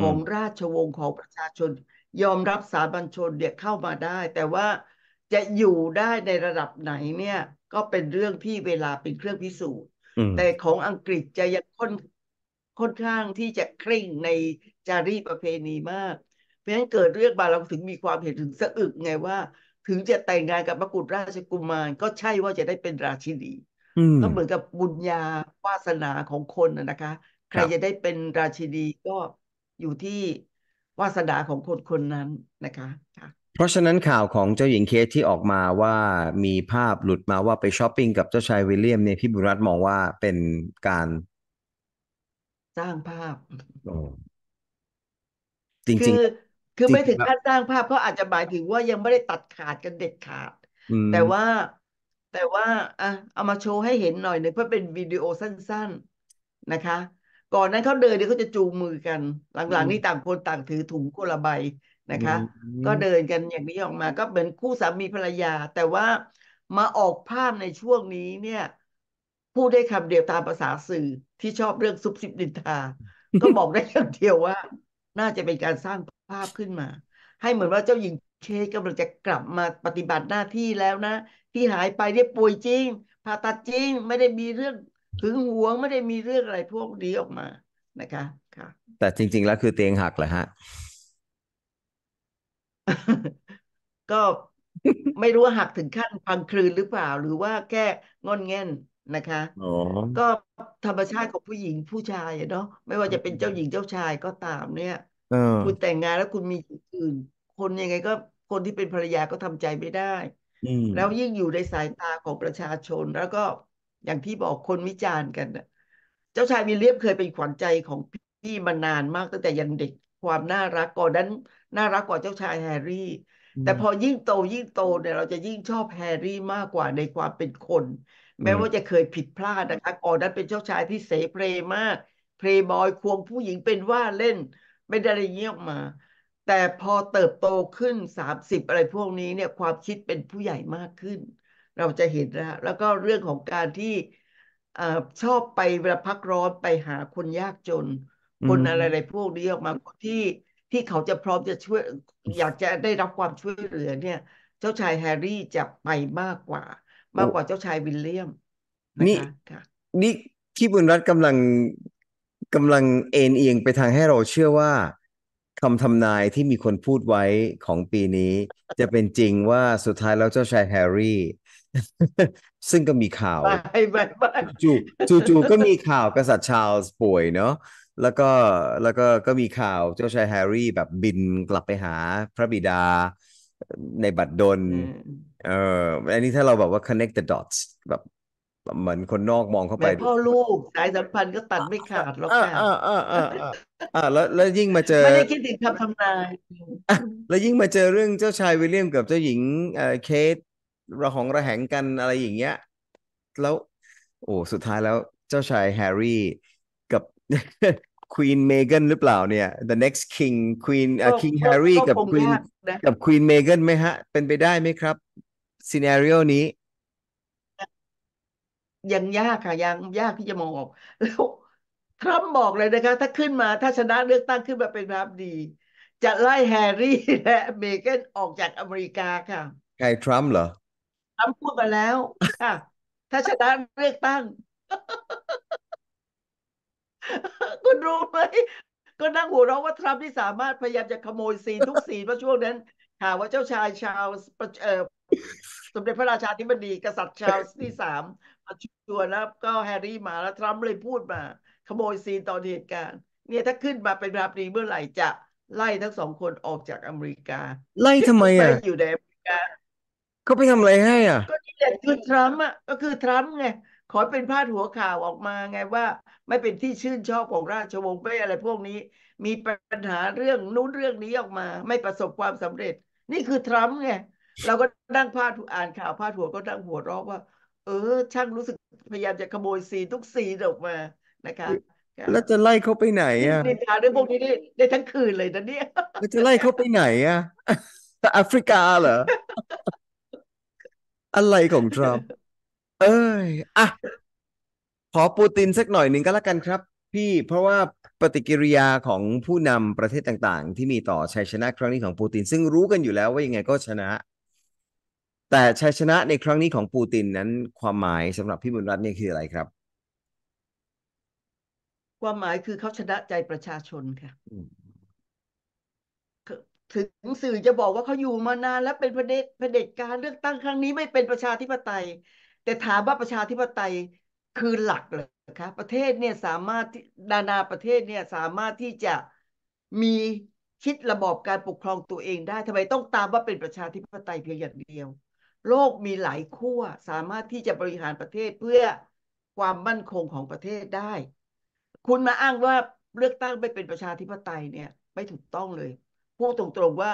B: ของราชวงศ์ของประชาชน ยอมรับสาบัญชนเดี่ยเข้ามาได้ แต่ว่าจะอยู่ได้ในระดับไหนเนี่ย ก็เป็นเรื่องที่เวลาเป็นเครื่องพิสูจน์ แต่ของอังกฤษจะยังค่อนค่อนข้างที่จะเคร่งในจารีประเพณีมาก เพราะฉะนั้นเกิดเรื่องมาเราถึงมีความเห็นถึงสะอึกไงว่าถึงจะแต่งงานกับพระกุฎราชกุมารก็ใช่ว่าจะได้เป็นราชินีก็เหมือนกับบุญญาวาสนาของคนนะคะ ใครจะได้เป็นราชินีก็อยู่ที่วาสนาของคนคนนั้นนะคะค่ะ
A: เพราะฉะนั้นข่าวของเจ้าหญิงเคสที่ออกมาว่ามีภาพหลุดมาว่าไปช้อปปิ้งกับเจ้าชายวิลเลียมเนี่ยพี่บุรัตมองว่าเป็นการ สร้างภาพ จริงคือ
B: คือไม่ถึงขั้นสร้างภาพเขาอาจจะหมายถึงว่ายังไม่ได้ตัดขาดกันเด็ดขาดแต่ว่าแต่ว่าอ่ะเอามาโชว์ให้เห็นหน่อยหนึ่งเพื่อเป็นวิดีโอสั้นๆนะคะ ก่อนนั้นเขาเดินเนี่ยเขาจะจูงมือกัน หลังๆนี่ต่างคนต่างถือถุงคนละใบนะคะ ก็เดินกันอย่างนี้ออกมา ก็เหมือนคู่สามีภรรยา แต่ว่ามาออกภาพในช่วงนี้เนี่ยพูดได้คำเดียวตามภาษาสื่อที่ชอบเรื่องซุบซิบดินทาก็บอกได้คำเดียวว่า น่าจะเป็นการสร้างภาพขึ้นมา ให้เหมือนว่าเจ้าหญิงเคกำลังจะกลับมาปฏิบัติหน้าที่แล้วนะที่หายไปได้ป่วยจริงผ่าตัดจริง ไม่ได้มีเรื่อง ถึงหวง ไม่ได้มีเรื่องอะไรพวกนี้ออกมานะคะ ค่
A: ะ แต่จริงๆแล้วคือเตียงหักเหรอฮะ
B: ก็ไม่รู้ว่าหักถึงขั้นพังคลืนหรือเปล่าหรือว่าแก้งอนเง่นนะคะก็ธรรมชาติของผู้หญิงผู้ชายเนาะไม่ว่าจะเป็นเจ้าหญิงเจ้าชายก็ตาม เนี่ยคุณแต่งงานแล้วคุณมีอื่น คนยังไง ก็ คนที่เป็นภรรยาก็ทำใจไม่ได้แล้วยิ่งอยู่ในสายตาของประชาชนแล้วก็อย่างที่บอกคนวิจารณ์กันเจ้าชายวิลเลียมเคยเป็นขวัญใจของพี่มานานมากตั้งแต่ยังเด็กความน่ารักก่อนนั้นน่ารักกว่าเจ้าชายแฮร์รี่ แต่พอยิ่งโตยิ่งโตเนี่ยเราจะยิ่งชอบแฮร์รี่มากกว่าในความเป็นคน แม้ว่าจะเคยผิดพลาดนะคะก่อนนั้นเป็นเจ้าชายที่เสเพลมาก เพลย์บอยควงผู้หญิงเป็นว่าเล่น ไม่ได้อะไรเงี้ยออกมาแต่พอเติบโตขึ้นสามสิบอะไรพวกนี้เนี่ยความคิดเป็นผู้ใหญ่มากขึ้น เราจะเห็นแล้วแล้วก็เรื่องของการที่อชอบไปเวลาพักร้อนไปหาคนยากจนคนอะไรอะไรพวกนี้ออกมาที่ที่เขาจะพร้อมจะช่วย อยากจะได้รับความช่วยเหลือเนี่ย เจ้าชายแฮร์รี่จะไปมากกว่า มากกว่าเจ้าชายวิลเลียม
A: นี่ค่ะ นี่ที่บุญรัตน์กำลังกำลังเอ็นเอียงไปทางให้เราเชื่อว่าคำทำนายที่มีคนพูดไว้ของปีนี้ จะเป็นจริงว่าสุดท้ายแล้วเจ้าชายแฮร์รี่ ซึ่งก็มีข่าวจู่จู่จูก็มีข่าวกษัตริย์ชาร์ลส์ป่วยเนาะแล้วก็แล้วก็ก็มีข่าวเจ้าชายแฮร์รี่แบบบินกลับไปหาพระบิดาในบัดดลเอออันนี้ถ้าเราแบบว่า connect the dots แบบเหมือนคนนอกมองเข้าไปแม่พ่อ
B: ลูกสายสัมพันธ์ก็ตัดไม่ขาดหรอกค่ะอ่าอ่าอ่า
A: อ่าอ่าแล้วแล้วยิ่งมาเจอ ไม่ได้
B: คิดถึงคำทำนาย
A: แล้วยิ่งมาเจอเรื่องเจ้าชายวิลเลียมกับเจ้าหญิงเอ่อเคทระหองระแหงกันอะไรอย่างเงี้ย แล้ว โอ้สุดท้ายแล้วเจ้าชายแฮร์รี่ กับควีนเมแกนหรือเปล่าเนี่ย the next king queen อ่า king harry กับ queen กับ queen เมแกนไหมฮะ เป็นไปได้ไหมครับซีนารีโอนี้
B: ยังยากค่ะ ยังยากที่จะมองออก แล้วทรัมป์บอกเลยนะคะ ถ้าขึ้นมา ถ้าชนะเลือกตั้งขึ้นมาเป็นรัาบดี จะไล่แฮร์รี่ และเมแกนออกจากอเมริกาค่ะ
A: ใครทรัมป์เหรอ
B: ทรัมป์พูดมาแล้วค่ะถ้าชนะเลือกตั้งคุณรู้ไหมก็นั่งหัวเราะว่าทรัมป์ที่สามารถพยายามจะขโมยซีนทุกซีนเพราะช่วงนั้น่าว่าเจ้าชายชาวสมเด็จพระราชาธิบดี กษัตริย์ชาวที่สามชัวร์แล้วก็แฮร์รี่มาแล้วทรัมป์เลยพูดมา ขโมยซีนตอนเหตุการณ์เนี่ยถ้าขึ้นมาเป็นระาบดีเมื่อไหร่จะไล่ทั้งสองคนออกจากอเมริกา ไล่ทำไมอ่ะอยู่ในอเมริกา
C: เขาไปทำอะไรให้อ่ะ
B: ก็ที่แด็ดคือทรัมป์อ่ะก็คือทรัมป์ไงขอเป็นพาดหัวข่าวออกมาไงว่า ไม่เป็นที่ชื่นชอบของราชวงศ์ไม่อะไรพวกนี้ มีปัญหาเรื่องนู้นเรื่องนี้ออกมา ไม่ประสบความสำเร็จ นี่คือทรัมป์ไงเราก็นั่งพาดอ่านข่าวพาดหัวก็นั่งหัวเราะว่าเออ ช่างรู้สึกพยายามจะขโมยซีทุกซีออกมา นะคะ แล้
A: วจะไล่เขาไปไหนอ่ะนิน
B: ทาเรื่องพวกนี้ได้ได้ทั้งคืนเลยนะเนี่ย
A: แล้วจะไล่เขาไปไหนอ่ะแอฟริกาเหรอ อะไรของทรัมป์เอ้ย อ่ะ ขอปูตินสักหน่อยหนึ่งก็แล้วกันครับพี่ เพราะว่าปฏิกิริยาของผู้นำประเทศต่างๆ ที่มีต่อชัยชนะครั้งนี้ของปูตินซึ่งรู้กันอยู่แล้ว ว่ายังไงก็ชนะแต่ชัยชนะในครั้งนี้ของปูตินนั้นความหมายสำหรับพี่บุญรัตน์นี่คืออะไรครับ
B: ความหมายคือเขาชนะใจประชาชนค่ะ ถึงสื่อจะบอกว่าเขาอยู่มานานและเป็นประเด็จประเด็จการเลือกตั้งครั้งนี้ไม่เป็นประชาธิปไตย แต่ถามว่าประชาธิปไตยคือหลักเครับะประเทศเนี่ยสามารถนานาประเทศเนี่ยสามารถที่จะมีคิดระบอบการปกครองตัวเองได้ทำไมต้องตามว่าเป็นประชาธิปไตยเพียงอย่างเดียวโลกมีหลายขั้วสามารถที่จะบริหารประเทศเพื่อความมั่นคงของประเทศได้ คุณมาอ้างว่าเลือกตั้งไม่เป็นประชาธิปไตยเนี่ยไม่ถูกต้องเลยพูดตรงๆว่า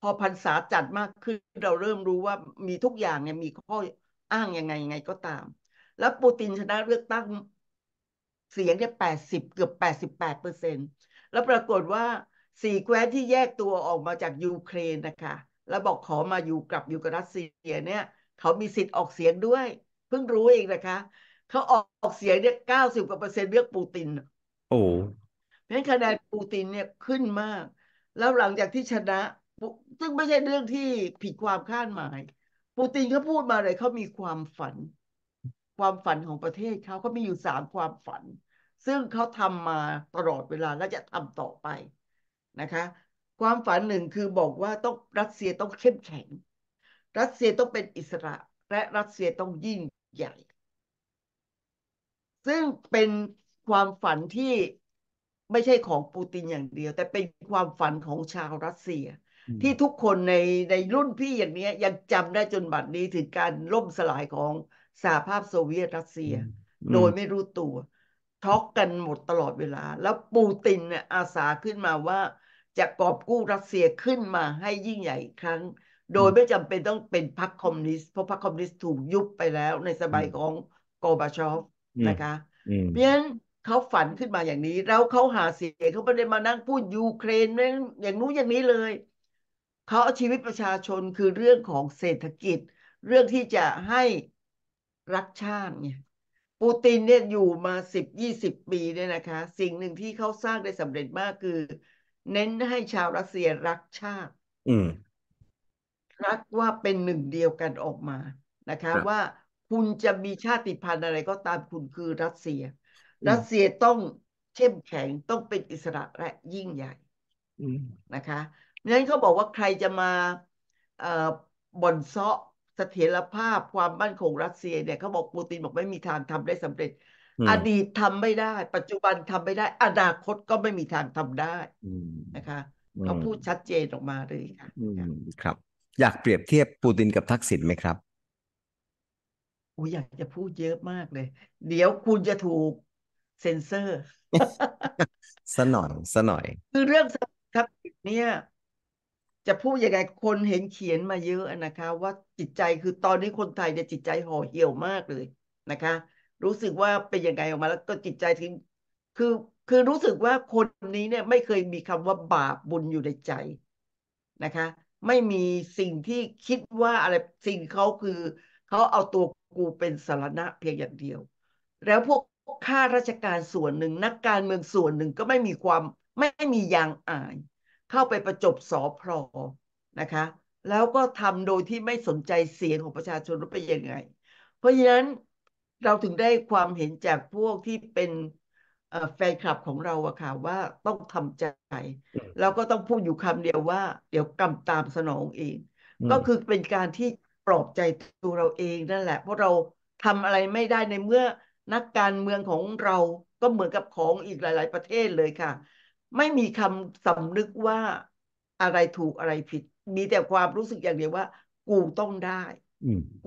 B: พอพรรษาจัดมากขึ้นเราเริ่มรู้ว่ามีทุกอย่างเนี่ยมีข้ออ้างยังไงยังไงก็ตาม แล้วปูตินชนะเลือกตั้งเสียงได้แปดสิบเกือบแปดสิบแปดเปอร์เซ็นแล้วปรากฏว่าสี่แคว้นที่แยกตัวออกมาจากยูเครนนะคะแล้วบอกขอมาอยู่กลับอยู่กับรัสเซียเนี่ยเขามีสิทธิ์ออกเสียงด้วย เพิ่งรู้เองนะคะเขาออกเสียงเนี่ยเก้าสิบกว่าเปอร์เซ็นต์เลือกปูตินโอ้เพราะนันคะแนนปูตินเนี่ยขึ้นมาก แล้วหลังจากที่ชนะซึ่งไม่ใช่เรื่องที่ผิดความคาดหมายปูตินเขาพูดมาเลย เขามีความฝัน ความฝันของประเทศเขาเขามีอยู่สามความฝัน ซึ่งเขาทำมาตลอดเวลาและจะทำต่อไปนะคะความฝันหนึ่งคือบอกว่าต้องรัสเซียต้องเข้มแข็ง รัสเซียต้องเป็นอิสระและรัสเซียต้องยิ่งใหญ่ ซึ่งเป็นความฝันที่ไม่ใช่ของปูตินอย่างเดียว แต่เป็นความฝันของชาวรัสเซีย ที่ทุกคนในในรุ่นพี่อย่างนี้ยังจำได้จนบัดนี้ถึงการล่มสลายของสหภาพโซเวียตรัสเซีย โดยไม่รู้ตัวท็อกกันหมดตลอดเวลาแล้วปูตินเนี่ยอาสาขึ้นมาว่าจะกอบกู้รัสเซียขึ้นมาให้ยิ่งใหญ่อีกครั้ง โดยไม่จำเป็นต้องเป็นพรรคคอมมิวนิสต์เพราะพรรคคอมมิวนิสต์ถูกยุบไปแล้วในสมัยของโกบาชอฟนะคะเพราะฉะนั้นเขาฝันขึ้นมาอย่างนี้แล้วเขาหาเสียงเขาไม่ได้มานั่งพูดยูเครนอย่างนู้นอย่างนี้เลย เขาเอาชีวิตประชาชนคือเรื่องของเศรษฐกิจ เรื่องที่จะให้รักชาติเนี่ยปูตินเนี่ยอยู่มาสิบยี่สิบปีเนี่ยนะคะ สิ่งหนึ่งที่เขาสร้างได้สำเร็จมากคือเน้นให้ชาวรัสเซียรักชาติรักว่าเป็นหนึ่งเดียวกันออกมานะคะ ว่าคุณจะมีชาติพันธุ์อะไรก็ตามคุณคือรัสเซีย รัสเซียต้องเข้มแข็งต้องเป็นอิสระและยิ่งใหญ่นะคะนั้นเขาบอกว่าใครจะมาบ่นเซาะเสถียรภาพความมั่นคงรัสเซียเนี่ยเขาบอกปูตินบอกไม่มีทางทำได้สำเร็จอดีตทำไม่ได้ ปัจจุบันทำไม่ได้ อนาคตก็ไม่มีทางทำได้นะคะเขาพูดชัดเจนออกมาเลยค่ะ
A: ครับ อยากเปรียบเทียบปูตินกับทักษิณไหมครับ
B: โอ้อยากจะพูดเยอะมากเลย เดี๋ยวคุณจะถูก เซ็นเซอร์
A: สนอยสนอย
B: คือเรื่องทักษิณเนี่ย จะพูดยังไงคนเห็นเขียนมาเยอะนะคะ ว่าจิตใจคือตอนนี้คนไทยเนี่ยจิตใจห่อเหี่ยวมากเลยนะคะรู้สึกว่าเป็นยังไงออกมาแล้วก็จิตใจถึงคือคือรู้สึกว่าคนนี้เนี่ยไม่เคยมีคำว่าบาปบุญอยู่ในใจนะคะ ไม่มีสิ่งที่คิดว่าอะไรสิ่งเขาคือ เขาเอาตัวกูเป็นสารณะเพียงอย่างเดียว แล้วพวกข้าราชการส่วนหนึ่งนักการเมืองส่วนหนึ่งก็ไม่มีความไม่มียางอาย เข้าไปประจบสอพลอนะคะ แล้วก็ทำโดยที่ไม่สนใจเสียงของประชาชนว่าเป็นยังไง เพราะฉะนั้นเราถึงได้ความเห็นจากพวกที่เป็นแฟนคลับของเราอะค่ะว่าต้องทำใจเราก็ต้องพูดอยู่คำเดียวว่า เดี๋ยวกรรมตามสนองเอง ก็คือเป็นการที่ปลอบใจตัวเราเองนั่นแหละเพราะเราทำอะไรไม่ได้ในเมื่อนักการเมืองของเราก็เหมือนกับของอีกหลาย ๆ ประเทศเลยค่ะ ไม่มีคำสำนึกว่าอะไรถูกอะไรผิด มีแต่ความรู้สึกอย่างเดียวว่า กูต้องได้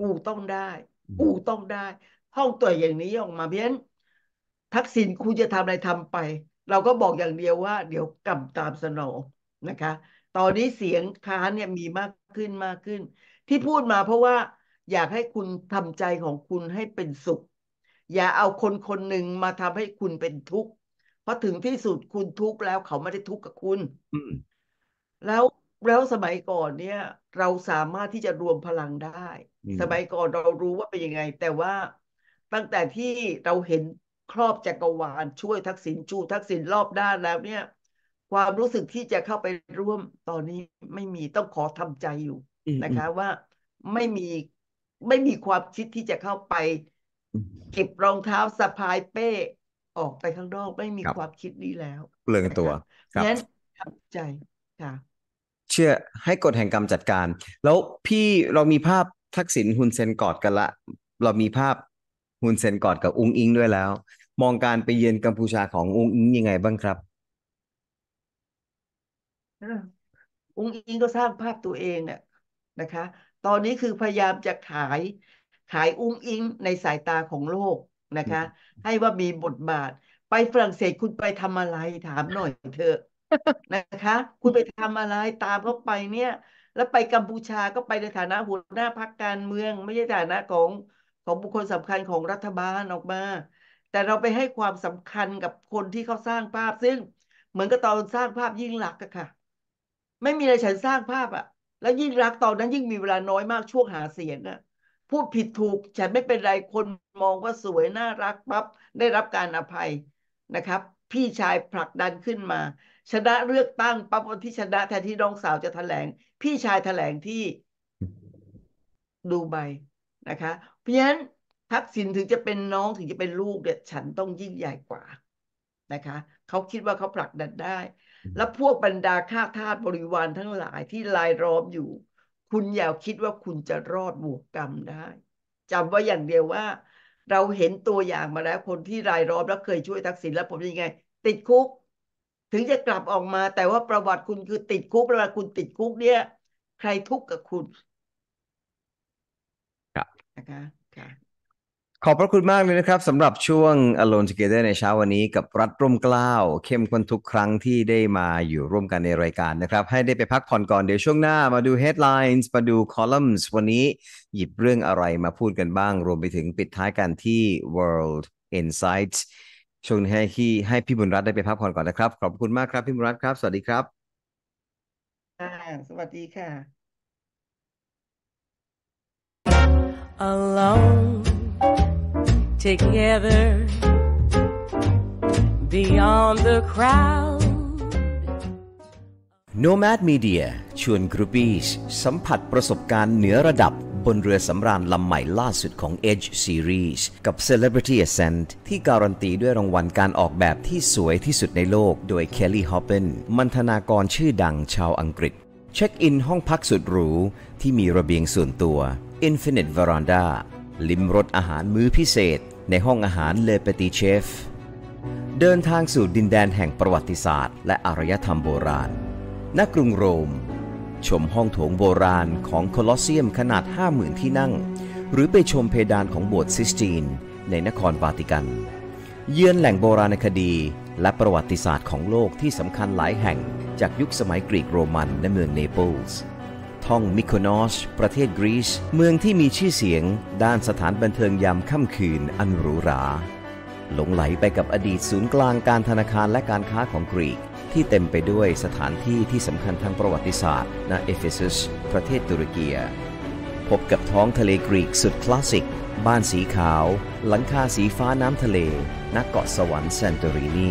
B: กูต้องได้ กูต้องได้ห้องตัวอย่างนี้ออกมาเพี้ยนทักษิณคุณจะทำอะไรทำไป เราก็บอกอย่างเดียวว่า เดี๋ยวกำตามสนองนะคะ ตอนนี้เสียงค้านเนี่ยมีมากขึ้นมากขึ้น ที่พูดมาเพราะว่า อยากให้คุณทำใจของคุณให้เป็นสุข อย่าเอาคนคนหนึ่งมาทำให้คุณเป็นทุกข์เพราะถึงที่สุดคุณทุกข์แล้วเขาไม่ได้ทุกข์กับคุณแล้วแล้วสมัยก่อนเนี่ย เราสามารถที่จะรวมพลังได้ สมัยก่อนเรารู้ว่าเป็นยังไง แต่ว่าตั้งแต่ที่เราเห็นครอบจักรวาลช่วยทักษิณชูทักษิณรอบด้านแล้ว เนี่ยความรู้สึกที่จะเข้าไปร่วมตอนนี้ไม่มีต้องขอทำใจอยู่นะคะ ว่าไม่มีไม่มีความคิดที่จะเข้าไปเก็บรองเท้าสะพายเป้ออกไปข้างนอกไม่มีความคิดนี้แล้ว
A: เปลืองตัวงัั้น
B: ทำใจค่ะ
A: เชื่อให้กฎแห่งกรรมจัดการ แล้วพี่เรามีภาพทักษิณฮุนเซนกอดกันละเรามีภาพฮุนเซนกอดกับอุงอิงด้วยแล้วมองการไปเยือนกัมพูชาของอุงอิงยังไงบ้างครับ
B: อุงอิงก็สร้างภาพตัวเองเนี่ยนะคะ ตอนนี้คือพยายามจะขาย ขายอุงอิงในสายตาของโลกนะคะ ให้ว่ามีบทบาท ไปฝรั่งเศสคุณไปทำอะไรถามหน่อยเถอะนะคะ คุณไปทำอะไรตามเขาไปเนี่ย แล้วไปกัมพูชาก็ไปในฐานะหัวหน้าพรรคการเมือง ไม่ใช่ฐานะของของบุคคลสำคัญของรัฐบาลออกมา แต่เราไปให้ความสำคัญกับคนที่เขาสร้างภาพ ซึ่งเหมือนกับตอนสร้างภาพยิ่งหลักอะค่ะ ไม่มีอะไรฉันสร้างภาพอะแล้วยิ่งรักตอนนั้นยิ่งมีเวลาน้อยมากช่วงหาเสียงอะพูดผิดถูก ฉันไม่เป็นไรคนมองว่าสวยน่ารักปั๊บได้รับการอภัยนะครับ พี่ชายผลักดันขึ้นมา ชนะเลือกตั้งปั๊บวันที่ชนะแทนที่น้องสาวจะถแถลง พี่ชายถแถลงที่ ดูใบนะคะเพราะฉะนั้นทักษิณถึงจะเป็นน้องถึงจะเป็นลูกเนี่ย ฉันต้องยิ่งใหญ่กว่านะคะเขาคิดว่าเขาผลักดันได้ แล้วพวกบรรดาข้าทาสบริวารทั้งหลายที่ลายล้อมอยู่ คุณอย่าคิดว่าคุณจะรอดบวกกรรมได้จำไว้อย่างเดียวว่า เราเห็นตัวอย่างมาแล้ว คนที่รายล้อมแล้วเคยช่วยทักษิณแล้วผมยังไง ติดคุก ถึงจะกลับออกมา แต่ว่าประวัติคุณคือติดคุกเวลาคุณติดคุกเนี่ย ใครทุกข์กับคุณ
A: นะคะค่ะขอบพระคุณมากเลยนะครับสำหรับช่วง Alone Together ในเช้าวันนี้กับรัฐร่มกล้าว เข้มข้นทุกครั้งที่ได้มาอยู่ร่วมกันในรายการนะครับ ให้ได้ไปพักผ่อนก่อนเดี๋ยวช่วงหน้ามาดู headlines มาดู columns วันนี้หยิบเรื่องอะไรมาพูดกันบ้าง รวมไปถึงปิดท้ายกันที่ World Insights ช่วงให้ที่ให้พี่บุญรัตน์ได้ไปพักผ่อนก่อนนะครับ ขอบคุณมากครับพี่บุญรัตน์ครับ สวัสดีครับ
B: สวัสดีค่ะ
C: alone, together, beyond the crowd.
A: Nomad Media ชวนกรุ๊ปปี้สัมผัสประสบการณ์เหนือระดับบนเรือสำราญลำใหม่ล่าสุดของ Edge Series กับ Celebrity Ascent ที่การันตีด้วยรางวัลการออกแบบที่สวยที่สุดในโลก โดย Kelly h o p p e n มันธนากรชื่อดังชาวอังกฤษ เช็คอิน ห้องพักสุดหรูที่มีระเบียงส่วนตัว Infinite Veranda ลิมรสอาหารมื้อพิเศษในห้องอาหารเลเปติเชฟเดินทางสู่ดินแดนแห่งประวัติศาสตร์ และอารยธรรมโบราณณกรุงโรม ชมห้องโถงโบราณของโคลอสเซียมขนาด50,000ที่นั่ง หรือไปชมเพดานของโบสถ์ซิสตีน ในนครวาติกัน เยือนแหล่งโบราณคดีและประวัติศาสตร์ของโลกที่สำคัญหลายแห่งจากยุคสมัยกรีกโรมันในเมืองเนเปิลส์ท่องมิโคนนสประเทศกรีซเมืองที่มีชื่อเสียง ด้านสถานบันเทิงยามค่ำคืนอันหรูหรา หลงไหลไปกับอดีตศูนย์กลางการธนาคารและการค้าของกรีก ที่เต็มไปด้วยสถานที่ที่สำคัญทางประวัติศาสตร์ณเอเฟซัสประเทศตุรกีพบกับท้องทะเลกรีกสุดคลาสสิก บ้านสีขาว หลังคาสีฟ้าน้ำทะเลณเกาะสวรรค์เซนโตรินี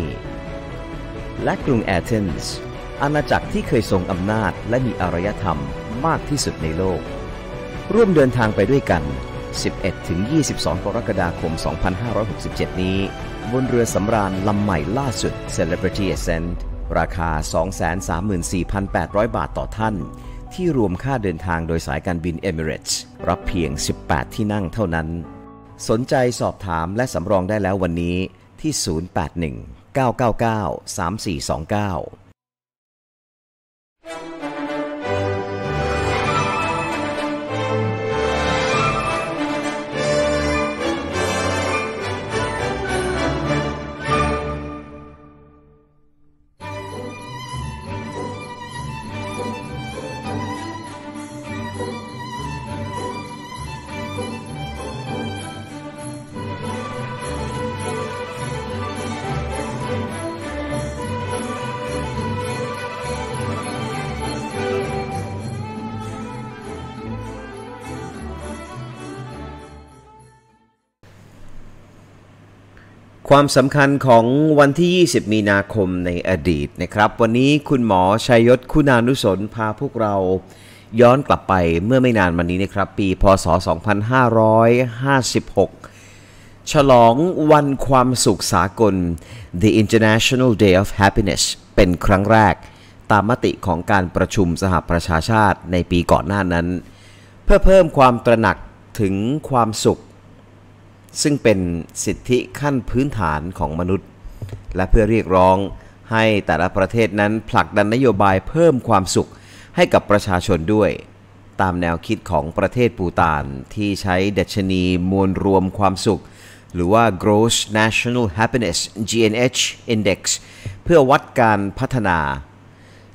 A: และกรุงแอเธนส์อาณาจักรที่เคยทรงอำนาจและมีอารยธรรมมากที่สุดในโลก ร่วมเดินทางไปด้วยกัน 11-22กรกฎาคม 2567 นี้ บนเรือสำราญลำใหม่ล่าสุด Celebrity Ascent ราคา 234,800 บาทต่อท่าน ที่รวมค่าเดินทางโดยสายการบิน Emirates รับเพียง 18 ที่นั่งเท่านั้น สนใจสอบถามและสำรองได้แล้ววันนี้ที่ 081 999 3429ความสำคัญของวันที่ 20 มีนาคมในอดีตนะครับ วันนี้คุณหมอชัยยศคุณานุสนพาพวกเรา ย้อนกลับไปเมื่อไม่นานมานี้นะครับ ปีพศ 2556 ฉลองวันความสุขสากล The International Day of Happiness เป็นครั้งแรกตามมติของการประชุมสหประชาชาติในปีก่อนหน้านั้น เพื่อเพิ่มความตระหนักถึงความสุขซึ่งเป็นสิทธิขั้นพื้นฐานของมนุษย์ และเพื่อเรียกร้องให้แต่ละประเทศนั้นผลักดันนโยบายเพิ่มความสุขให้กับประชาชนด้วย ตามแนวคิดของประเทศปูตานที่ใช้ดัชนีมวลรวมความสุข หรือว่า Gross National Happiness (GNH) Index เพื่อวัดการพัฒนา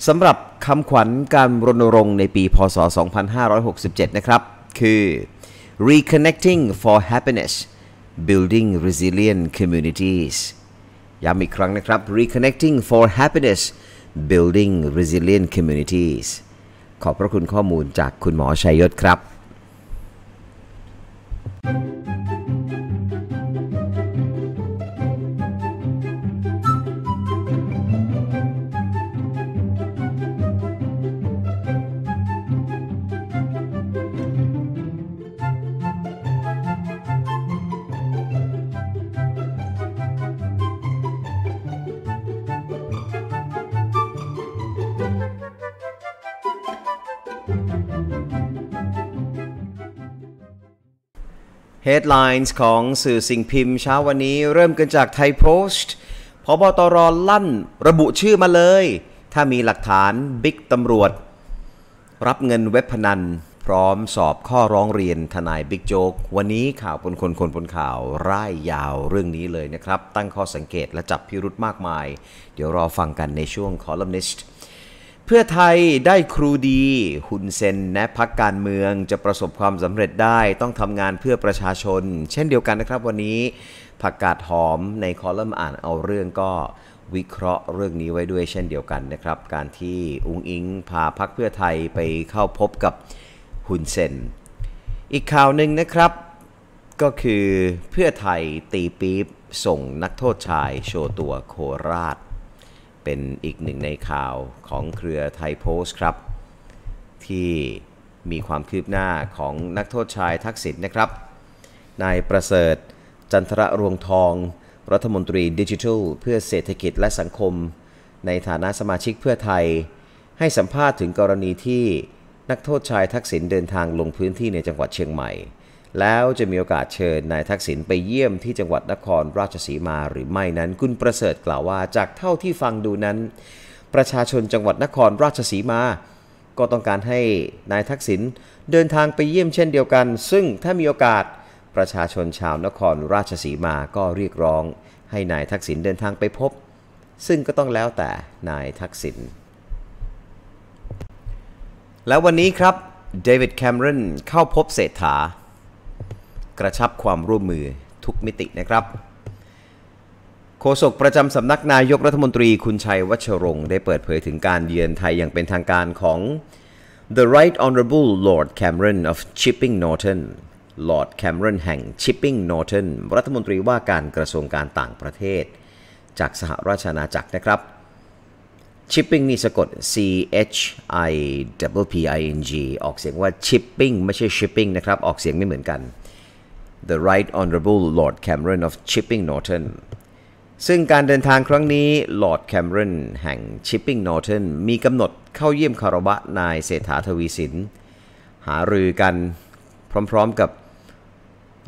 A: สำหรับคำขวัญการรณรงค์ในปีพศ 2567 นะครับ คือ Reconnecting for Happiness building resilient communities ย้ำอีกครั้งนะครับ reconnecting for happiness building resilient communities ขอบพระคุณข้อมูลจากคุณหมอชัยยศครับ thank you Headlines ของสื่อสิ่งพิมพ์เช้าวันนี้ เริ่มกันจาก ไทยโพสต์พบตรลั่นระบุชื่อมาเลย ถ้ามีหลักฐาน บิ๊กตำรวจ รับเงินเว็บพนัน พร้อมสอบข้อร้องเรียนทนาย บิ๊กโจ๊กวันนี้ข่าว คนคนคนคนข่าวร่าย ยาวเรื่องนี้เลยนะครับ ตั้งข้อสังเกตและจับพิรุธมากมาย เดี๋ยวรอฟังกันในช่วง Columnist เพื่อไทยได้ครูดีหุนเซนแนะพักการเมืองจะประสบความสำเร็จได้ต้องทำงานเพื่อประชาชน เช่นเดียวกันนะครับ วันนี้ผักกาดหอมในคอลัมน์อ่านเอาเรื่องก็วิเคราะห์เรื่องนี้ไว้ด้วย เช่นเดียวกันนะครับ การที่อุงอิงพาพักเพื่อไทยไปเข้าพบกับหุนเซนอีกข่าวหนึ่งนะครับ ก็คือเพื่อไทยตีปี๊บส่งนักโทษชาย โชว์ตัวโคราชเป็นอีกหนึ่งในข่าวของเครือไทยโพสต์ครับ ที่มีความคืบหน้าของนักโทษชายทักษิณนะครับนายประเสริฐจันทระรวงทองรัฐมนตรีดิจิทัล เพื่อเศรษฐกิจและสังคมในฐานะสมาชิกเพื่อไทย ให้สัมภาษณ์ถึงกรณีที่นักโทษชายทักษิณเดินทางลงพื้นที่ในจังหวัดเชียงใหม่แล้วจะมีโอกาสเชิญนายทักษิณไปเยี่ยมที่จังหวัดนครราชสีมาหรือไม่นั้นคุณประเสริฐกล่าวว่าจากเท่าที่ฟังดูนั้น ประชาชนจังหวัดนครราชสีมา ก็ต้องการให้นายทักษิณเดินทางไปเยี่ยมเช่นเดียวกัน ซึ่งถ้ามีโอกาสประชาชนชาวนครราชสีมาก็เรียกร้อง ให้นายทักษิณเดินทางไปพบ ซึ่งก็ต้องแล้วแต่นายทักษิณแล้ววันนี้ครับเดวิดแคมรอนเข้าพบเศรษฐากระชับความร่วมมือทุกมิตินะครับโฆษกประจำสำนักนายกรัฐมนตรีคุณชัยวัชรงค์ได้เปิดเผยถึงการเยือนไทยอย่างเป็นทางการของ The Right Honorable Lord Cameron of Chipping Norton Lord Cameron แห่ง Chipping n o r t o n รัฐมนตรีว่าการกระทรวงการต่างประเทศ จากสหราชอาณาจักรนะครับ Chipping นี่สะกด C H I P P I N G ออกเสียงว่า Chipping ไม่ใช่ Shipping นะครับ ออกเสียงไม่เหมือนกัน the Right Honorable Lord Cameron of Chipping Norton ซึ่งการเดินทางครั้งนี้ Lord Cameron แห่ง Chipping Norton มีกำหนดเข้าเยี่ยมคารวะนายเศรษฐาทวีสิน หารือกันพร้อมๆกับ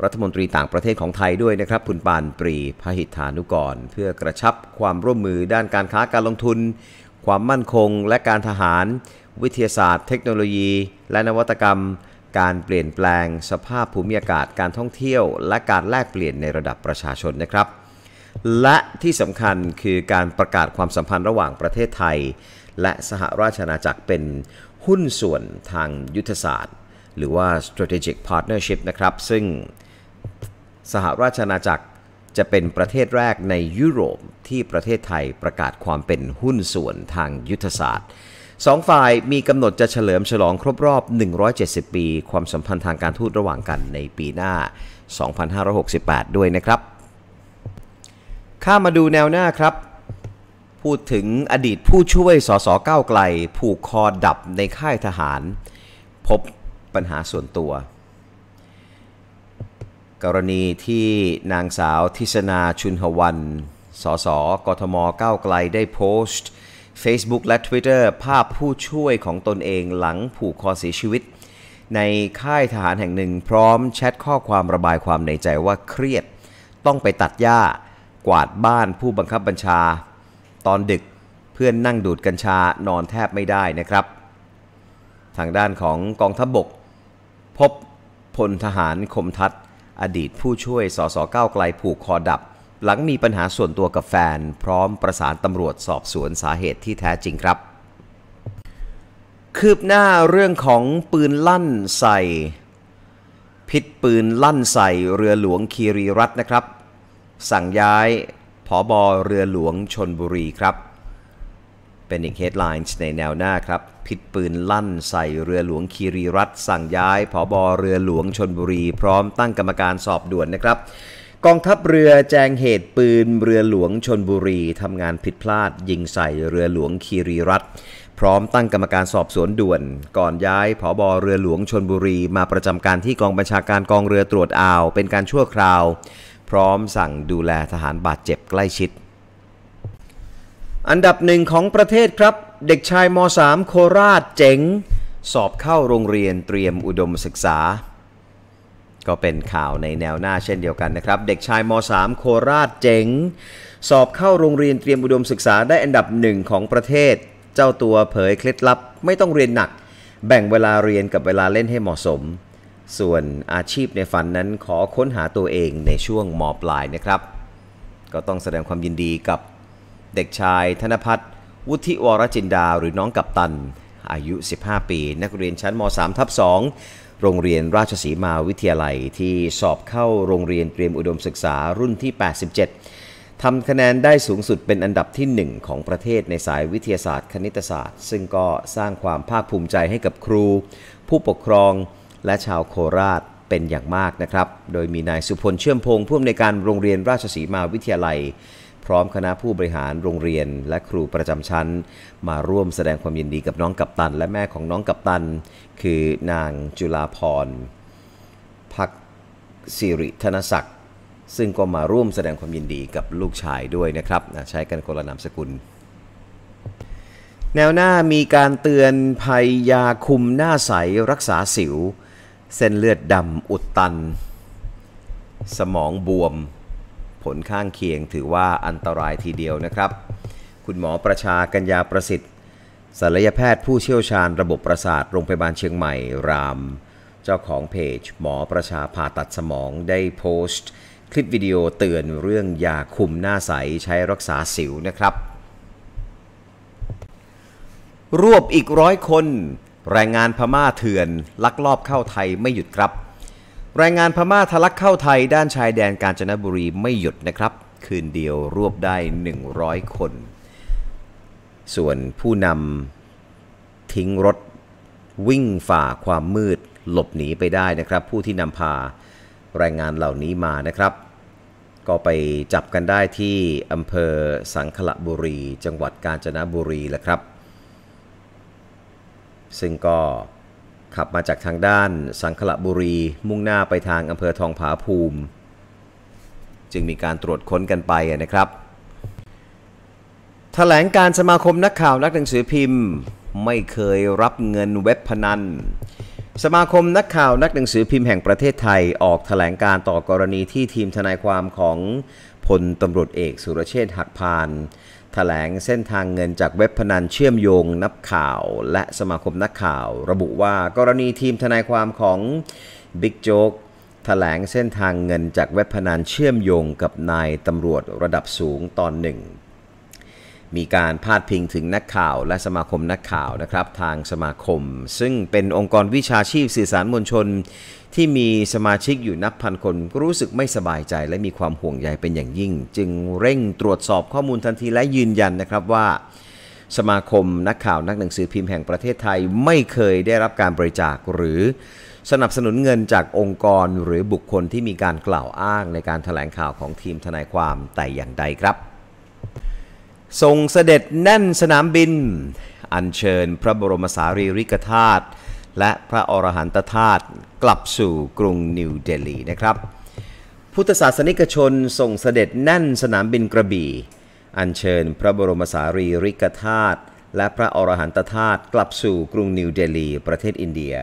A: รัฐมนตรีต่างประเทศของไทยด้วยนะครับคุณปานปรีพหิทธานุกรเพื่อกระชับความร่วมมือด้านการค้าการลงทุน ความมั่นคง และการทหาร วิทยาศาสตร์ เทคโนโลยี และนวัตกรรมการเปลี่ยนแปลงสภาพภูมิอากาศการท่องเที่ยว และการแลกเปลี่ยนในระดับประชาชนนะครับ และที่สำคัญคือการประกาศความสัมพันธ์ระหว่างประเทศไทย และสหราชอาณาจักรเป็นหุ้นส่วนทางยุทธศาสตร์ หรือว่า strategic partnership นะครับซึ่งสหราชอาณาจักรจะเป็นประเทศแรกในยุโรปที่ประเทศไทยประกาศความเป็นหุ้นส่วนทางยุทธศาสตร์สองฝ่ายมีกำหนดจะเฉลิมฉลองครบรอบ 170 ปี ความสัมพันธ์ทางการทูตระหว่างกันในปีหน้า 2568 ด้วยนะครับ ข้ามาดูแนวหน้าครับ พูดถึงอดีตผู้ช่วย สสก้าวไกล ผูกคอดับในค่ายทหาร พบปัญหาส่วนตัว กรณีที่นางสาวทิศนาชุนหวัน สสกทมก้าวไกลได้โพสต์ Facebook และ Twitter ภาพผู้ช่วยของตนเองหลังผูกคอเสียชีวิต ในค่ายทหารแห่งหนึ่งพร้อมแชทข้อความระบายความในใจว่าเครียด ต้องไปตัดหญ้ากวาดบ้านผู้บังคับบัญชา ตอนดึกเพื่อนนั่งดูดกัญชานอนแทบไม่ได้นะครับ ทางด้านของกองทัพบบก พบพลทหารคมทัศอดีตผู้ช่วย สสก้าวไกลผูกคอดับหลังมีปัญหาส่วนตัวกับแฟนพร้อมประสานตำรวจสอบสวนสาเหตุที่แท้จริงครับ คืบหน้าเรื่องของปืนลั่นใส่พิษปืนลั่นใส่เรือหลวงคีรีรัตน์นะครับ สั่งย้ายผอบอเรือหลวงชนบุรีครับเป็นอีกเฮดไลน์ในแนวหน้าครับพิษปืนลั่นใส่เรือหลวงคีรีรัตน์สั่งย้ายผอบอเรือหลวงชนบุรี พร้อมตั้งกรรมการสอบด่วนนะครับกองทัพเรือแจงเหตุปืนเรือหลวงชนบุรีทำงานผิดพลาด ยิงใส่เรือหลวงคีรีรัตพร้อมตั้งกรรมการสอบสวนด่วนก่อนย้ายผอบอเรือหลวงชนบุรีมาประจำการที่กองบัญชาการกองเรือตรวจอ่าวเป็นการชั่วคราว พร้อมสั่งดูแลทหารบาดเจ็บใกล้ชิด อันดับหนึ่งของประเทศครับ เด็กชายม .3 โคราชเจ๋งสอบเข้าโรงเรียนเตรียมอุดมศึกษาก็เป็นข่าวในแนวหน้าเช่นเดียวกันนะครับ เด็กชายม .3 โคราชเจ๋ง สอบเข้าโรงเรียนเตรียมอุดมศึกษาได้อันดับหนึ่งของประเทศ เจ้าตัวเผยเคล็ดลับไม่ต้องเรียนหนัก แบ่งเวลาเรียนกับเวลาเล่นให้เหมาะสม ส่วนอาชีพในฝันนั้นขอค้นหาตัวเองในช่วงมปลายนะครับ ก็ต้องแสดงความยินดีกับเด็กชายธนพัฒน์วุฒิวรจินดาหรือน้องกัปตันอายุ 15 ปี นักเรียนชั้นม .3 ทับ2โรงเรียนราชสีมาวิทยาลัยที่สอบเข้าโรงเรียนเตรียมอุดมศึกษารุ่นที่ 87ทำคะแนนได้สูงสุดเป็นอันดับที่ 1 ของประเทศในสายวิทยาศาสตร์ คณิตศาสตร์ ซึ่งก็สร้างความภาคภูมิใจให้กับครู ผู้ปกครองและชาวโคราชเป็นอย่างมากนะครับ โดยมีนายสุพลเชื่อมพง์ผู้อำนวยการโรงเรียนราชสีมาวิทยาลัยพร้อมคณะผู้บริหารโรงเรียนและครูประจำชั้น มาร่วมแสดงความยินดีกับน้องกัปตัน และแม่ของน้องกัปตัน คือนางจุลาพรพักสิริธนศักดิ์ซึ่งก็มาร่วมแสดงความยินดีกับลูกชายด้วยนะครับใช้กันคนละนามสกุล แนวหน้ามีการเตือนภัยยาคุมหน้าใสรักษาสิว เส้นเลือดดำอุดตัน สมองบวมผลข้างเคียงถือว่าอันตรายทีเดียวนะครับ คุณหมอประชากัญญาประสิทธิ์ศัลยแพทย์ผู้เชี่ยวชาญระบบประสาทโรงพยาบาลเชียงใหม่ราม เจ้าของเพจหมอประชาผ่าตัดสมองได้โพสต์ คลิปวิดีโอเตือนเรื่องยาคุมหน้าใส ใช้รักษาสิวนะครับ รวบอีกร้อยคน แรงงานพม่าเถื่อน ลักลอบเข้าไทยไม่หยุดครับแรงงานพม่าทะลักเข้าไทย ด้านชายแดนกาญจนบุรีไม่หยุดนะครับ คืนเดียวรวบได้ 100 คน ส่วนผู้นำ ทิ้งรถวิ่งฝ่าความมืด หลบหนีไปได้นะครับ ผู้ที่นำพาแรงงานเหล่านี้มานะครับ ก็ไปจับกันได้ที่ อำเภอสังขละบุรี จังหวัดกาญจนบุรีแหละครับ ซึ่งก็ขับมาจากทางด้านสังขละบุรี มุ่งหน้าไปทางอำเภอทองผาภูมิ จึงมีการตรวจค้นกันไปนะครับถแถลงการสมาคมนักข่าว นักหนังสือพิมพ์ไม่เคยรับเงินเว็บพนัน สมาคมนักข่าวนักหนังสือพิมพ์แห่งประเทศไทยออกถแถลงการต่อกรณีที่ทีมทนายความของพลตำรวจเอกสุรเชษฐ์หักพานถแถลงเส้นทางเงินจากเว็บพนันเชื่อมโยง นักข่าวและสมาคมนักข่าว ระบุว่ากรณีทีมทนายความของบิ๊กโจ๊กถแถลงเส้นทางเงินจากเว็บพนันเชื่อมโยงกับนายตำรวจระดับสูงตอนหนึ่งมีการพาดพิงถึงนักข่าวและสมาคมนักข่าวนะครับ ทางสมาคม ซึ่งเป็นองค์กรวิชาชีพสื่อสารมวลชนที่มีสมาชิกอยู่นับพันคน รู้สึกไม่สบายใจ และมีความห่วงใยเป็นอย่างยิ่ง จึงเร่งตรวจสอบข้อมูลทันทีและยืนยันนะครับว่า สมาคมนักข่าวนักหนังสือพิมพ์แห่งประเทศไทยไม่เคยได้รับการบริจาคหรือสนับสนุนเงินจากองค์กรหรือบุคคลที่มีการกล่าวอ้าง ในการถแถลงข่าวของทีมทนายความแต่อย่างใดครับ ทรงเสด็จแน่นสนามบิน อัญเชิญ พระบรมสารีริกธาตุและพระอรหันตธาตุกลับสู่กรุงนิวเดลีนะครับ พุทธศาสนิกชนส่งเสด็จแน่นสนามบินกระบี่ อัญเชิญพระบรมสารีริกธาตุและพระอรหันตธาตุกลับสู่กรุงนิวเดลี ประเทศอินเดีย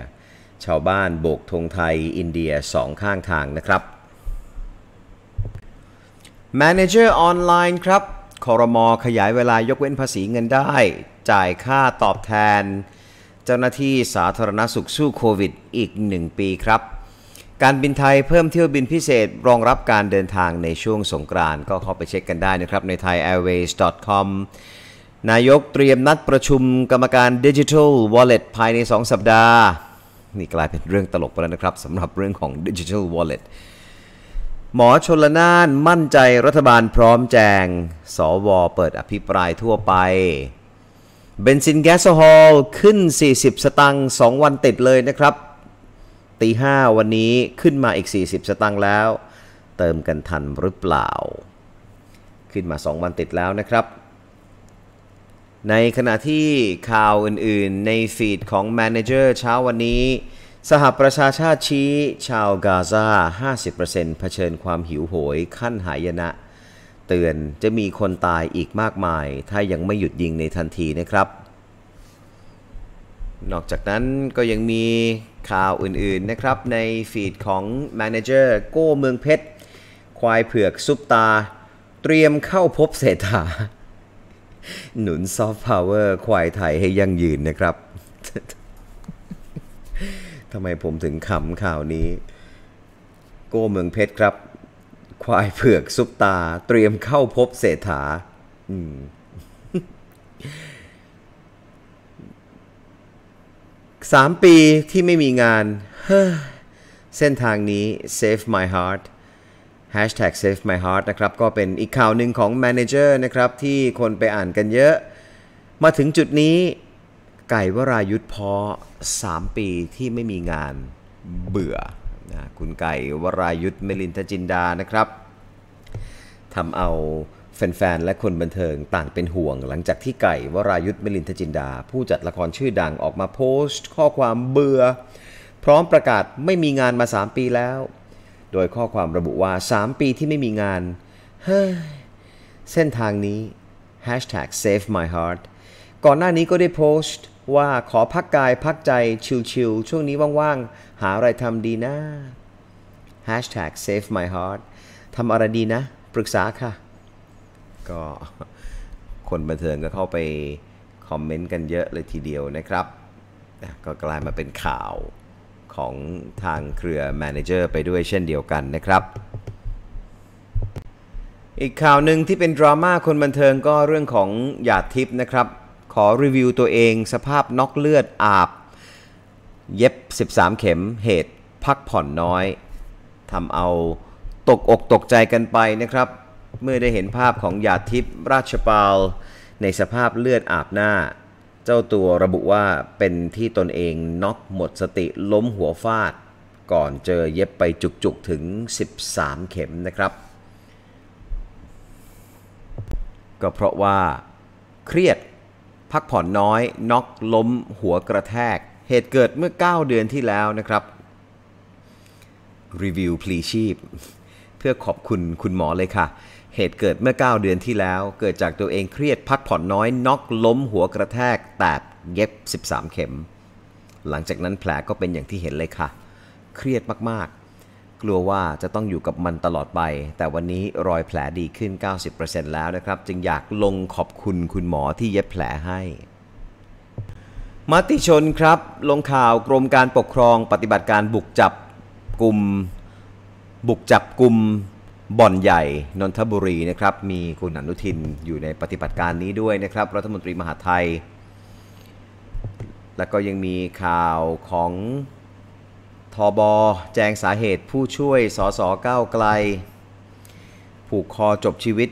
A: ชาวบ้านโบกธงไทยอินเดียสองข้างทางนะครับ Manager ออนไลน์ครับคอรมอขยายเวลายกเว้นภาษีเงินได้จ่ายค่าตอบแทนเจ้าหน้าที่สาธารณสุขสู้โควิดอีก1 ปีครับ การบินไทยเพิ่มเที่ยวบินพิเศษรองรับการเดินทางในช่วงสงกรานต์ก็เข้าไปเช็คกันได้นะครับใน thaiairways.com นายกเตรียมนัดประชุมกรรมการดิจิทัลวอลเล็ภายใน 2 สัปดาห์ นี่กลายเป็นเรื่องตลกไปแล้วนะครับสำหรับเรื่องของดิจิทัลวอลเล็หมอชนละนานมั่นใจรัฐบาลพร้อมแจงสวเปิดอภิปรายทั่วไปเบนซินแก๊สโซฮอลขึ้น 40 สตังค์2วันติดเลยนะครับ ตีห้าวันนี้ขึ้นมาอีก 40 สตังค์แล้ว เติมกันทันหรือเปล่า ขึ้นมา 2 วันติดแล้วนะครับ ในขณะที่ข่าวอื่น ๆ ในฟีดของแมเนเจอร์เช้าวันนี้ สหประชาชาติชี้ชาวกาซา 50%เผชิญความหิวโหยขั้นหายนะเตือนจะมีคนตายอีกมากมายถ้ายังไม่หยุดยิงในทันทีนะครับ นอกจากนั้นก็ยังมีข่าวอื่นๆนะครับ ในฟีดของ Manager โก้เมืองเพชร ควายเผือกซุปตา เตรียมเข้าพบเศรษฐาหนุนซอฟต์พาวเวอร์ควายไทยให้ยั่งยืนนะครับทำไมผมถึงขำข่าวนี้โก้เมืองเพชรครับควายเผือกซุปตาเตรียมเข้าพบเศรษฐาสามปีที่ไม่มีงานเส้นทางนี้ save my heart hashtag save my heart นะครับ ก็เป็นอีกข่าวหนึ่งของแม n a เจอร์นะครับที่คนไปอ่านกันเยอะ มาถึงจุดนี้ ไก่วรายุทธพอ 3 ปีที่ไม่มีงานเบื่อคุณไก่วรายุทธ์เมลินทจินดา นะครับ ทำเอาแฟนๆและคนบันเทิงต่างเป็นห่วง หลังจากที่ไก่วรายุทธ์เมลินทจินดา ผู้จัดละครชื่อดังออกมาโพสต์ข้อความเบื่อ พร้อมประกาศไม่มีงานมา 3 ปีแล้ว โดยข้อความระบุว่า 3 ปีที่ไม่มีงาน เฮ้ยเส้นทางนี้ save my heart ก่อนหน้านี้ก็ได้โพสต์ ว่าขอพักกายพักใจชิลๆช่วงนี้ว่างๆหาอะไรทำดีนะ Hashtag save my heart ทำอะไรดีนะ ปรึกษาค่ะ ก็ คนบันเทิงก็เข้าไป คอมเมนต์กันเยอะเลยทีเดียวนะครับ ก็กลายมาเป็นข่าวของทางเครือแมเนเจอร์ ไปด้วยเช่นเดียวกันนะครับ อีกข่าวหนึ่งที่เป็นดราม่า คนบันเทิงก็เรื่องของหยาดทิพย์นะครับ ขอรีวิวตัวเองสภาพน็อกเลือดอาบเย็บ 13 เข็ม เหตุพักผ่อนน้อย ทำเอาตกอกตกใจกันไปนะครับ เมื่อได้เห็นภาพของ ยาทิพย์ราชปาล ในสภาพเลือดอาบหน้า เจ้าตัวระบุว่าเป็นที่ตนเอง น็อกหมดสติล้มหัวฟาด ก่อนเจอเย็บไปจุกๆ ถึง 13 เข็มนะครับ ก็เพราะว่าเครียดพักผ่อนน้อย น็อกล้มหัวกระแทกเหตุเกิดเมื่อ 9 เดือนที่แล้วนะครับ รีวิวพลีชีพ เพื่อขอบคุณคุณหมอเลยค่ะ เหตุเกิดเมื่อ 9 เดือนที่แล้ว เกิดจากตัวเองเครียดพักผ่อนน้อยน็อกล้มหัวกระแทกแตกเย็บ 13 เข็ม หลังจากนั้นแผลก็เป็นอย่างที่เห็นเลยค่ะ เครียดมากๆ กลัวว่าจะต้องอยู่กับมันตลอดไป แต่วันนี้รอยแผลดีขึ้น 90%แล้วนะครับ จึงอยากลงขอบคุณคุณหมอที่เย็บแผลให้มติชนครับ ลงข่าวกรมการปกครองปฏิบัติการบุกจับกลุ่มบุกจับกลุ่มบ่อนใหญ่นนทบุรีนะครับ มีคุณอนุทินอยู่ในปฏิบัติการนี้ด้วยนะครับ รัฐมนตรีมหาไทย แล้วก็ยังมีข่าวของทบแจงสาเหตุผู้ช่วย สสก้าวไกล ผูกคอจบชีวิต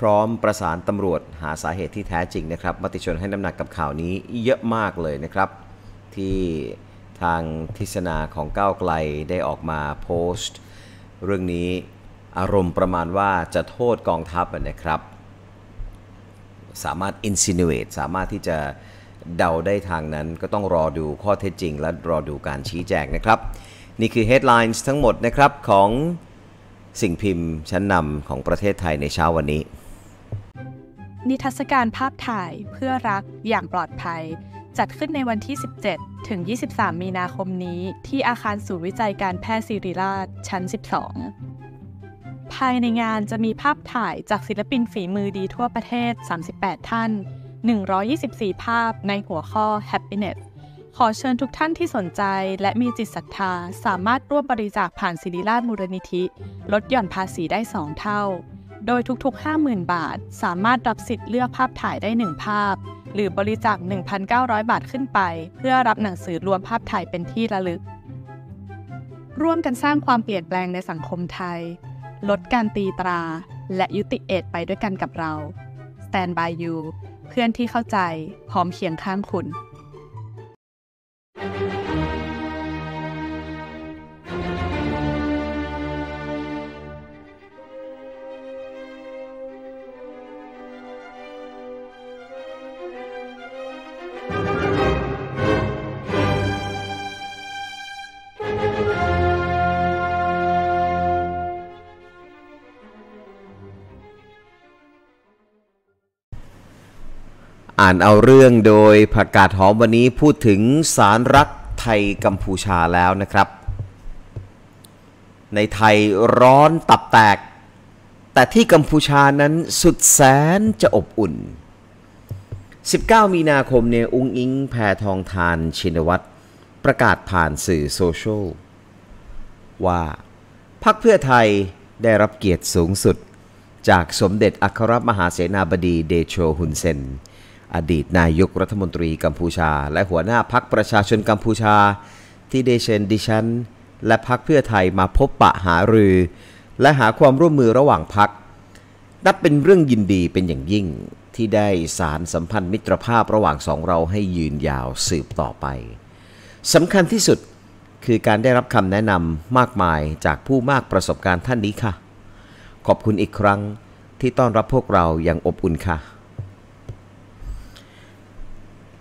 A: พร้อมประสานตำรวจหาสาเหตุที่แท้จริงนะครับ มติชนให้น้ำหนักกับข่าวนี้เยอะมากเลยนะครับ ที่ทางทิศนาของก้าวไกลได้ออกมาโพสต์ เรื่องนี้อารมณ์ประมาณว่าจะโทษกองทัพนะครับ สามารถ insinuate สามารถที่จะเดาได้ทางนั้น ก็ต้องรอดูข้อเท็จจริงและรอดูการชี้แจงนะครับ นี่คือ headlines ทั้งหมดนะครับ ของสิ่งพิมพ์ชั้นนำของประเทศไทยในเช้าวันนี้
B: นิทรรศการภาพถ่ายเพื่อรักอย่างปลอดภัย จัดขึ้นในวันที่ 17 ถึง 23 มีนาคมนี้ ที่อาคารศูนย์วิจัยการแพทย์ศิริราชชั้น 12 ภายในงานจะมีภาพถ่ายจากศิลปินฝีมือดีทั่วประเทศ 38 ท่าน 124 ภาพในหัวข้อ Happiness ขอเชิญทุกท่านที่สนใจและมีจิตศรัทธา สามารถร่วมบริจาคผ่านศิริราชมูลนิธิลดหย่อนภาษีได้2เท่าโดยทุกๆ 50,000 บาทสามารถรับสิทธิ์เลือกภาพถ่ายได้ 1 ภาพ หรือบริจาค1,900 บาทขึ้นไป เพื่อรับหนังสือรวมภาพถ่ายเป็นที่ระลึก ร่วมกันสร้างความเปลี่ยนแปลงในสังคมไทย ลดการตีตรา และยุติเอดไปด้วยกันกับเรา Stand by you เพื่อนที่เข้าใจพร้อมเคียงข้างคุณ thank you
A: อ่านเอาเรื่องโดยผักกาดหอมวันนี้พูดถึงสารรักไทยกัมพูชาแล้วนะครับ ในไทยร้อนตับแตก แต่ที่กัมพูชานั้นสุดแสนจะอบอุ่น 19 มีนาคมเนี่ยอุ้งอิงแพทองทานชินวัตร ประกาศผ่านสื่อโซเชียลว่าพรรคเพื่อไทยได้รับเกียรติสูงสุดจากสมเด็จอัครมหาเสนาบดีเดโชฮุนเซนอดีตนายกรัฐมนตรีกัมพูชา และหัวหน้าพักประชาชนกัมพูชาที่เดเชนดิชันและพักเพื่อไทยมาพบปะหารือ และหาความร่วมมือระหว่างพักนับเป็นเรื่องยินดีเป็นอย่างยิ่งที่ได้สารสัมพันธ์มิตรภาพระหว่างสองเราให้ยืนยาวสืบต่อไปสำคัญที่สุดคือการได้รับคำแนะนำมากมายจากผู้มากประสบการณ์ท่านนี้ค่ะ ขอบคุณอีกครั้งที่ต้อนรับพวกเราอย่างอบอุ่นค่ะ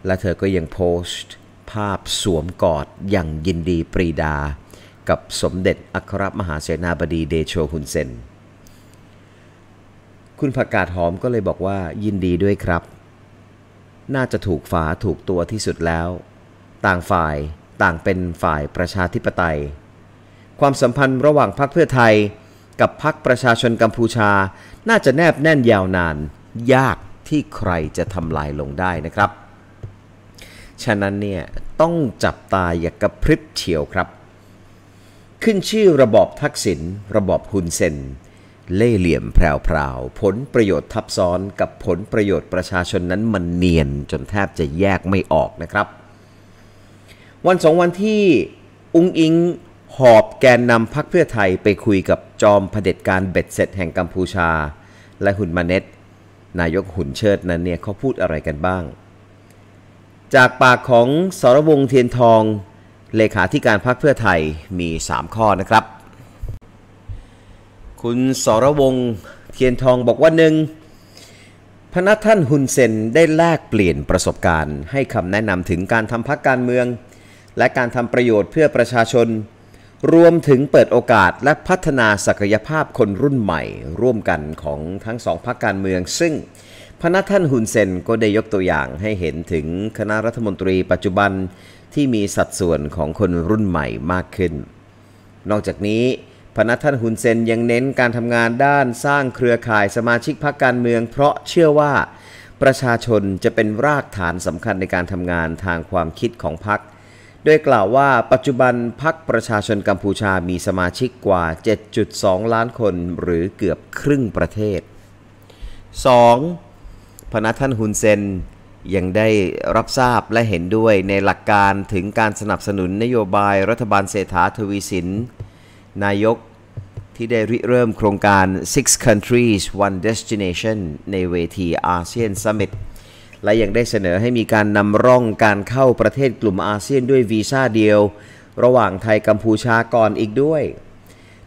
A: และเธอก็ยังโพสต์ ภาพสวมกอดอย่างยินดีปรีดา กับสมเด็จอัครมหาเสนาบดีเดโชฮุนเซน คุณผักกาดหอมก็เลยบอกว่า ยินดีด้วยครับ น่าจะถูกฝาถูกตัวที่สุดแล้ว ต่างฝ่ายต่างเป็นฝ่ายประชาธิปไตย ความสัมพันธ์ระหว่างพรรคเพื่อไทย กับพรรคประชาชนกัมพูชา น่าจะแนบแน่นยาวนาน ยากที่ใครจะทำลายลงได้นะครับฉะนั้นเนี่ย ต้องจับตาอย่ากระพริบเฉียวครับ ขึ้นชื่อระบอบทักษิณระบอบฮุนเซนเล่เหลี่ยมแพรวๆผลประโยชน์ทับซ้อนกับผลประโยชน์ประชาชนนั้นมันเนียนจนแทบจะแยกไม่ออกนะครับ วันสองวันที่อุ้งอิงหอบแกนนำพักเพื่อไทยไปคุยกับจอมเผด็จการเบ็ดเสร็จแห่งกัมพูชา และหุ่นมาเน็ตนายกหุ่นเชิดนั้นเนี่ยเขาพูดอะไรกันบ้างจากปากของสรวงเทียนทอง เลขาธิการพรรคเพื่อไทยมี 3 ข้อนะครับคุณสรวงเทียนทองบอกว่าหนึ่งพนักท่านฮุนเซนได้แลกเปลี่ยนประสบการณ์ให้คำแนะนำถึงการทำพักการเมือง และการทำประโยชน์เพื่อประชาชน รวมถึงเปิดโอกาสและพัฒนาศักยภาพคนรุ่นใหม่ ร่วมกันของทั้งสองพักการเมืองซึ่งพนักท่านฮุนเซนก็ได้ยกตัวอย่างให้เห็นถึงคณะรัฐมนตรีปัจจุบันที่มีสัดส่วนของคนรุ่นใหม่มากขึ้น นอกจากนี้ พนักท่านฮุนเซนยังเน้นการทำงานด้านสร้างเครือข่ายสมาชิกพรรคการเมือง เพราะเชื่อว่า ประชาชนจะเป็นรากฐานสำคัญในการทำงานทางความคิดของพรรค โดยกล่าวว่าปัจจุบันพรรคประชาชนกัมพูชา มีสมาชิกกว่า 7.2 ล้านคนหรือเกือบครึ่งประเทศ 2. พนัท่านฮุนเซนยังได้รับทราบและเห็นด้วยในหลักการถึงการสนับสนุนนโยบายรัฐบาลเศรษฐาทวีสิน นายกที่ได้ริเริ่มโครงการ Six Countries One Destination ในเวทีอาเซียนซัมมิตและยังได้เสนอให้มีการนำร่องการเข้าประเทศกลุ่มอาเซียนด้วยวีซ่าเดียว ระหว่างไทยกัมพูชาก่อนอีกด้วย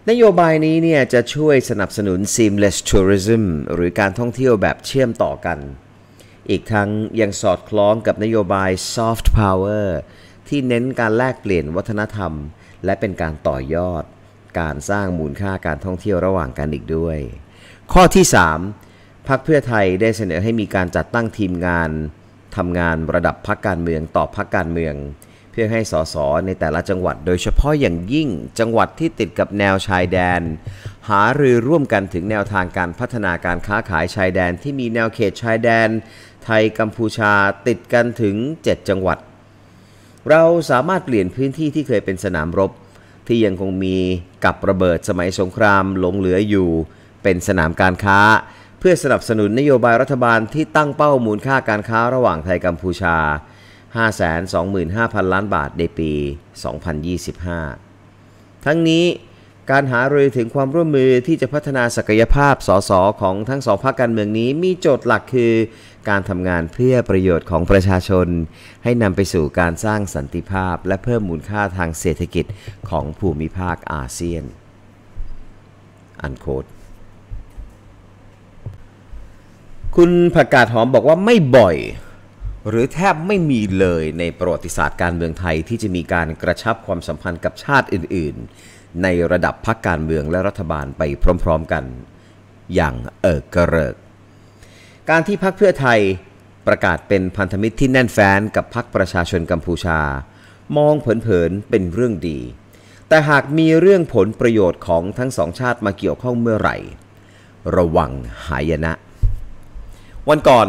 A: นโยบายนี้เนี่ยจะช่วยสนับสนุน seamless tourism หรือการท่องเที่ยวแบบเชื่อมต่อกัน อีกทั้งยังสอดคล้องกับนโยบาย soft power ที่เน้นการแลกเปลี่ยนวัฒนธรรม และเป็นการต่อยอด การสร้างมูลค่าการท่องเที่ยวระหว่างกันอีกด้วย ข้อที่ 3 พักเพื่อไทยได้เสนอให้มีการจัดตั้งทีมงาน ทำงานระดับพักการเมืองต่อพักการเมืองเพื่อให้สสในแต่ละจังหวัด โดยเฉพาะอย่างยิ่งจังหวัดที่ติดกับแนวชายแดน หารือร่วมกันถึงแนวทางการพัฒนาการค้าขายชายแดนที่มีแนวเขตชายแดน ไทยกัมพูชาติดกันถึง 7 จังหวัด เราสามารถเปลี่ยนพื้นที่ที่เคยเป็นสนามรบที่ยังคงมีกับระเบิดสมัยสงครามหลงเหลืออยู่ เป็นสนามการค้า เพื่อสนับสนุนนโยบายรัฐบาลที่ตั้งเป้ามูลค่าการค้าระหว่างไทยกัมพูชา525,000 ล้านบาทในปี 2025 ทั้งนี้การหารือถึงความร่วมมือที่จะพัฒนาศักยภาพสสของทั้งสองภาคการเมืองนี้มีโจทย์หลักคือ การทำงานเพื่อประโยชน์ของประชาชน ให้นำไปสู่การสร้างสันติภาพและเพิ่มมูลค่าทางเศรษฐกิจของภูมิภาคอาเซียน อันโคดคุณผักกาดหอมบอกว่าไม่บ่อยหรือแทบไม่มีเลยในประวัติศาสตร์การเมืองไทยที่จะมีการกระชับความสัมพันธ์กับชาติอื่นๆ ในระดับพักการเมืองและรัฐบาลไปพร้อมๆกัน อย่างเออกระเริกการที่พักเพื่อไทยประกาศเป็นพันธมิตรที่แน่นแฟ้นกับพักประชาชนกัมพูชา มองเผินๆเป็นเรื่องดี แต่หากมีเรื่องผลประโยชน์ของทั้งสองชาติมาเกี่ยวข้องเมื่อไหร่ ระวังหายนะวันก่อน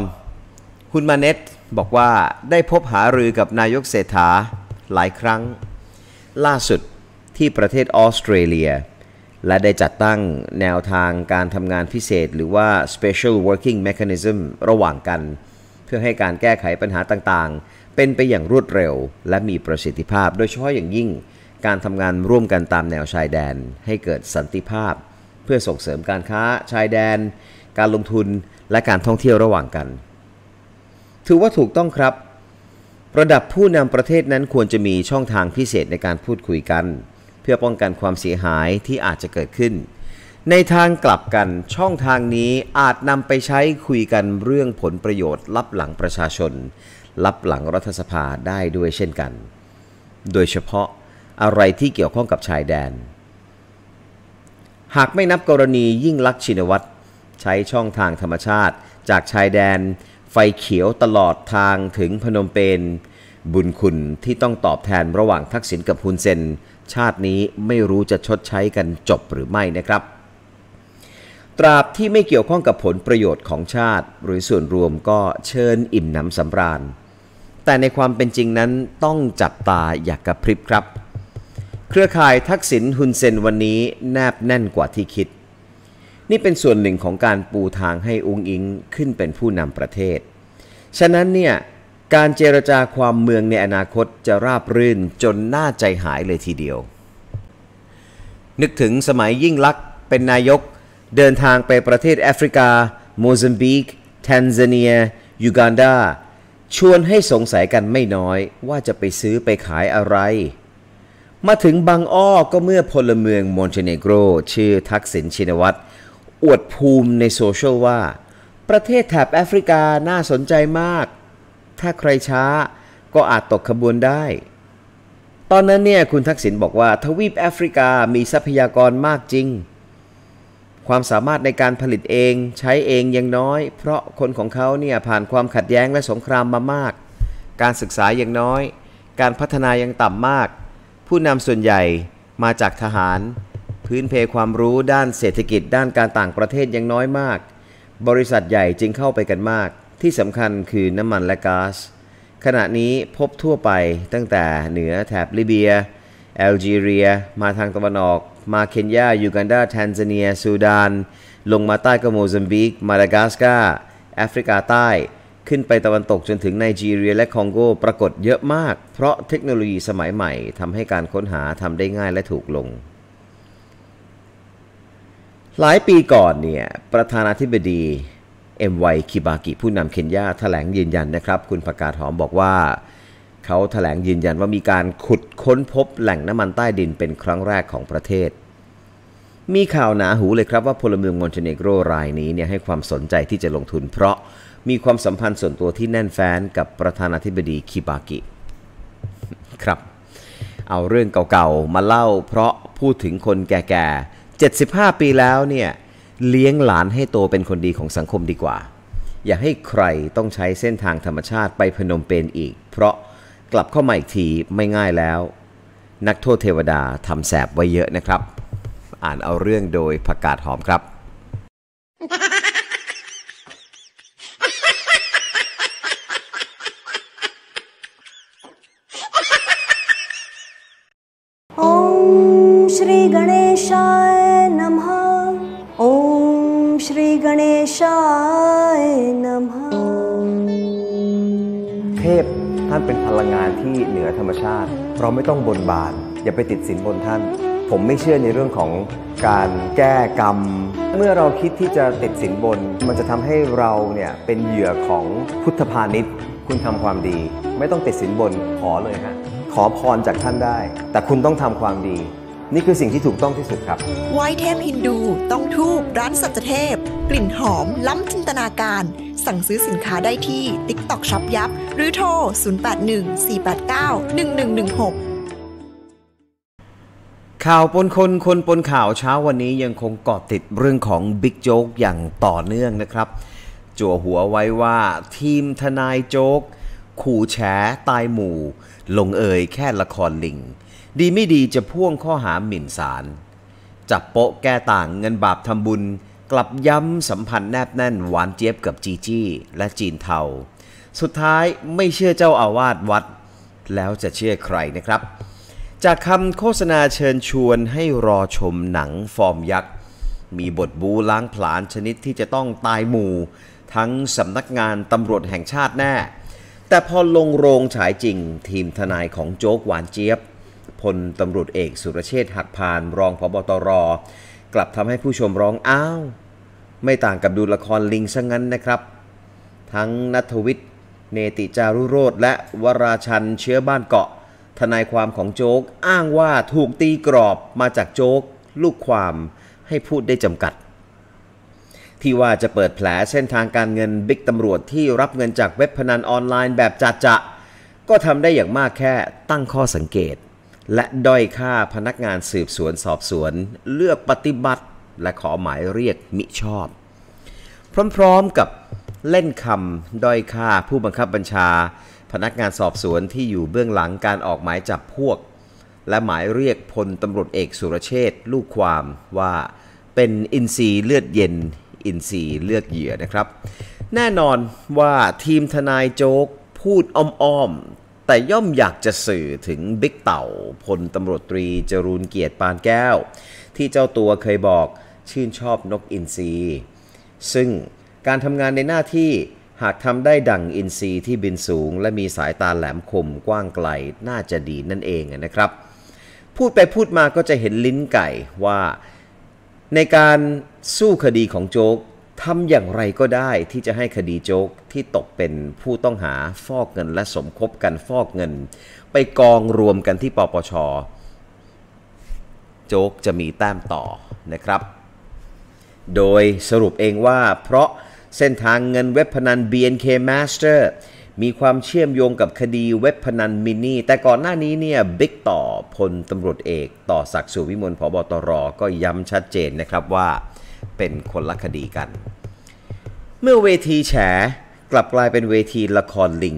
A: คุณมาเน็ตบอกว่าได้พบหารือกับนายกเศรษฐาหลายครั้งล่าสุดที่ประเทศออสเตรเลีย และได้จัดตั้งแนวทางการทำงานพิเศษหรือว่า special working mechanism ระหว่างกัน เพื่อให้การแก้ไขปัญหาต่างๆ เป็นไปอย่างรวดเร็วและมีประสิทธิภาพ โดยเฉพาะอย่างยิ่งการทำงานร่วมกันตามแนวชายแดนให้เกิดสันติภาพ เพื่อส่งเสริมการค้าชายแดน การลงทุนและการท่องเที่ยวระหว่างกันถือว่าถูกต้องครับ ระดับผู้นำประเทศนั้นควรจะมีช่องทางพิเศษในการพูดคุยกัน เพื่อป้องกันความเสียหายที่อาจจะเกิดขึ้น ในทางกลับกันช่องทางนี้อาจนำไปใช้คุยกันเรื่องผลประโยชน์ลับหลังประชาชนลับหลังรัฐสภาได้ด้วยเช่นกัน โดยเฉพาะอะไรที่เกี่ยวข้องกับชายแดน หากไม่นับกรณียิ่งลักชินวัตรใช้ช่องทางธรรมชาติ จากชายแดนไฟเขียวตลอดทางถึงพนมเปญบุญคุณที่ต้องตอบแทนระหว่างทักษิณกับฮุนเซน ชาตินี้ไม่รู้จะชดใช้กันจบหรือไม่นะครับ ตราบที่ไม่เกี่ยวข้องกับผลประโยชน์ของชาติหรือส่วนรวมก็เชิญอิ่มหนำสำราญ แต่ในความเป็นจริงนั้นต้องจับตาอยากกระพริบครับ เครือข่ายทักษิณฮุนเซนวันนี้ แนบแน่นกว่าที่คิดนี่เป็นส่วนหนึ่งของการปูทางให้องอิงขึ้นเป็นผู้นำประเทศ ฉะนั้นเนี่ยการเจรจาความเมืองในอนาคตจะราบรื่นจนน่าใจหายเลยทีเดียว นึกถึงสมัยยิ่งลักษณ์ เป็นนายกเดินทางไปประเทศแอฟริกา โมซัมบิก แทนซาเนียยูกันดาชวนให้สงสัยกันไม่น้อยว่าจะไปซื้อไปขายอะไร มาถึงบางอ้อก็เมื่อพลเมืองมอนเตเนโกรชื่อทักษิณชินวัตรอวดภูมิในโซเชียลว่า ประเทศแถบแอฟริกาน่าสนใจมาก ถ้าใครช้าก็อาจตกขบวนได้ ตอนนั้นเนี่ย คุณทักษิณบอกว่าทวีปแอฟริกามีทรัพยากรมากจริง ความสามารถในการผลิตเองใช้เองยังน้อย เพราะคนของเขาเนี่ยผ่านความขัดแย้งและสงครามมามาก การศึกษายังน้อย การพัฒนายังต่ำมาก ผู้นำส่วนใหญ่มาจากทหารพื้นเพความรู้ด้านเศรษฐกิจด้านการต่างประเทศยังน้อยมาก บริษัทใหญ่จึงเข้าไปกันมาก ที่สำคัญคือน้ำมันและกา๊าซ ขณะนี้พบทั่วไปตั้งแต่เหนือแถบลิเบีย แอลจีเรีย มาทางตะวันออก มาเคนยา ยูกันดา แทนซาเนียซูดาน ลงมาใต้ก็โมซัมบิก มาดากัสกาแอฟริกาใต้ ขึ้นไปตะวันตกจนถึงไนจีเรียและคองโกปรากฏเยอะมาก เพราะเทคโนโลยีสมัยใหม่ทำให้การค้นหาทำได้ง่ายและถูกลงหลายปีก่อนเนี่ย ประธานาธิบดีเอ็มไวคิบากิผู้นำเคนยาแถลงยืนยันนะครับ คุณประกาศหอมบอกว่า เขาแถลงยืนยันว่ามีการขุดค้นพบแหล่งน้ำมันใต้ดินเป็นครั้งแรกของประเทศ มีข่าวหนาหูเลยครับว่าพลเมืองมอนเตเนโกรรายนี้เนี่ย ให้ความสนใจที่จะลงทุน เพราะมีความสัมพันธ์ส่วนตัวที่แน่นแฟ้นกับประธานาธิบดีคิบากิครับ เอาเรื่องเก่าๆมาเล่า เพราะพูดถึงคนแก่ๆ75 ปีแล้วเนี่ย เลี้ยงหลานให้โตเป็นคนดีของสังคมดีกว่า อย่าให้ใครต้องใช้เส้นทางธรรมชาติไปพนมเปญอีก เพราะกลับเข้ามาอีกทีไม่ง่ายแล้ว นักโทษเทวดาทำแสบไว้เยอะนะครับ อ่านเอาเรื่องโดยผักกาดหอมครั
C: บชายนำหา
A: เทพท่านเป็นพลังงานที่เหนือธรรมชาติ เราไม่ต้องบนบาน อย่าไปติดสินบนท่าน ผมไม่เชื่อในเรื่องของการแก้กรรม เมื่อเราคิดที่จะติดสินบนมันจะทำให้เราเนี่ยเป็นเหยื่อของพุทธพาณิชย์คุณทำความดี ไม่ต้องติดสินบนขอเลยฮะขอพรจากท่านได้ แต่คุณต้องทำความดีนี่คือสิ่งที่ถูกต้องที่สุดครับ
B: ไวเทมฮินดูต้องทูบร้านสัจเทพ กลิ่นหอมล้ำจินตนาการ สั่งซื้อสินค้าได้ที่ TikTok ช h อปยับหรือโทร
A: 0814891116 ข่าวปนคนคนปนข่าวเช้าวันนี้ยังคงเกาะติดเรื่องของบิ๊กโจ๊กอย่างต่อเนื่องนะครับ จั่วหัวไว้ว่า ทีมทนายโจ๊กขู่แฉตายหมู่ ลงเอยแค่ละครลิงดีไม่ดีจะพ่วงข้อหาหมิ่นศาลจับโปะแก้ต่างเงินบาปทำบุญ กลับย้ำสัมพันธ์แนบแน่น หวานเจี๊ยบกับจีจี้และจีนเทาสุดท้ายไม่เชื่อเจ้าอาวาสวัด แล้วจะเชื่อใครนะครับ จากคำโฆษณาเชิญชวนให้รอชมหนังฟอร์มยักษ์ มีบทบูล้างผลาญชนิดที่จะต้องตายหมู่ ทั้งสำนักงานตำรวจแห่งชาติแน่ แต่พอลงโรงฉายจริง ทีมทนายของโจ๊กหวานเจี๊ยบพลตำรวจเอกสุรเชษฐ์หักพานรองพบตรกลับทำให้ผู้ชมร้องอ้าว ไม่ต่างกับดูละครลิงซะงั้นนะครับ ทั้งนัทวิทย์เนติจารุโรธและวราชันเชื้อบ้านเกาะ ทนายความของโจ๊กอ้างว่าถูกตีกรอบมาจากโจ๊กลูกความให้พูดได้จำกัด ที่ว่าจะเปิดแผลเส้นทางการเงินบิ๊กตำรวจที่รับเงินจากเว็บพนันออนไลน์แบบจัดจะก็ทำได้อย่างมากแค่ตั้งข้อสังเกตและด้อยค่าพนักงานสืบสวนสอบสวนเลือกปฏิบัติและขอหมายเรียกมิชอบ พร้อมๆกับเล่นคำด้อยค่าผู้บังคับบัญชา พนักงานสอบสวนที่อยู่เบื้องหลังการออกหมายจับพวก และหมายเรียก พลตำรวจเอกสุรเชษลูกความว่าเป็นอินซีเลือดเย็นอินซีเลือดเหยื่อนะครับ แน่นอนว่าทีมทนายโจ๊กพูดอ้อมแต่ย่อมอยากจะสื่อถึงบิ๊กเต่าพลตำรวจตรีจรูนเกียรติปานแก้ว ที่เจ้าตัวเคยบอกชื่นชอบนกอินทรีซึ่งการทำงานในหน้าที่หากทำได้ดังอินทรีที่บินสูง และมีสายตาแหลมคมกว้างไกลน่าจะดีนั่นเองนะครับ พูดไปพูดมาก็จะเห็นลิ้นไก่ว่า ในการสู้คดีของโจ๊กทำอย่างไรก็ได้ที่จะให้คดีโจ๊กที่ตกเป็นผู้ต้องหาฟอกเงินและสมคบกันฟอกเงินไปกองรวมกันที่ปปช โจ๊กจะมีแต้มต่อนะครับ โดยสรุปเองว่าเพราะเส้นทางเงินเว็บพนัน BNK Master มีความเชื่อมโยงกับคดีเว็บพนันมินิแต่ก่อนหน้านี้เนี่ยบิ๊กต่อพลตำรวจเอกต่อศักดิ์สุวิมลพบตรก็ย้ำชัดเจนนะครับว่าเป็นคนละคดีกัน เมื่อเวทีแฉกลับกลายเป็นเวทีละครลิง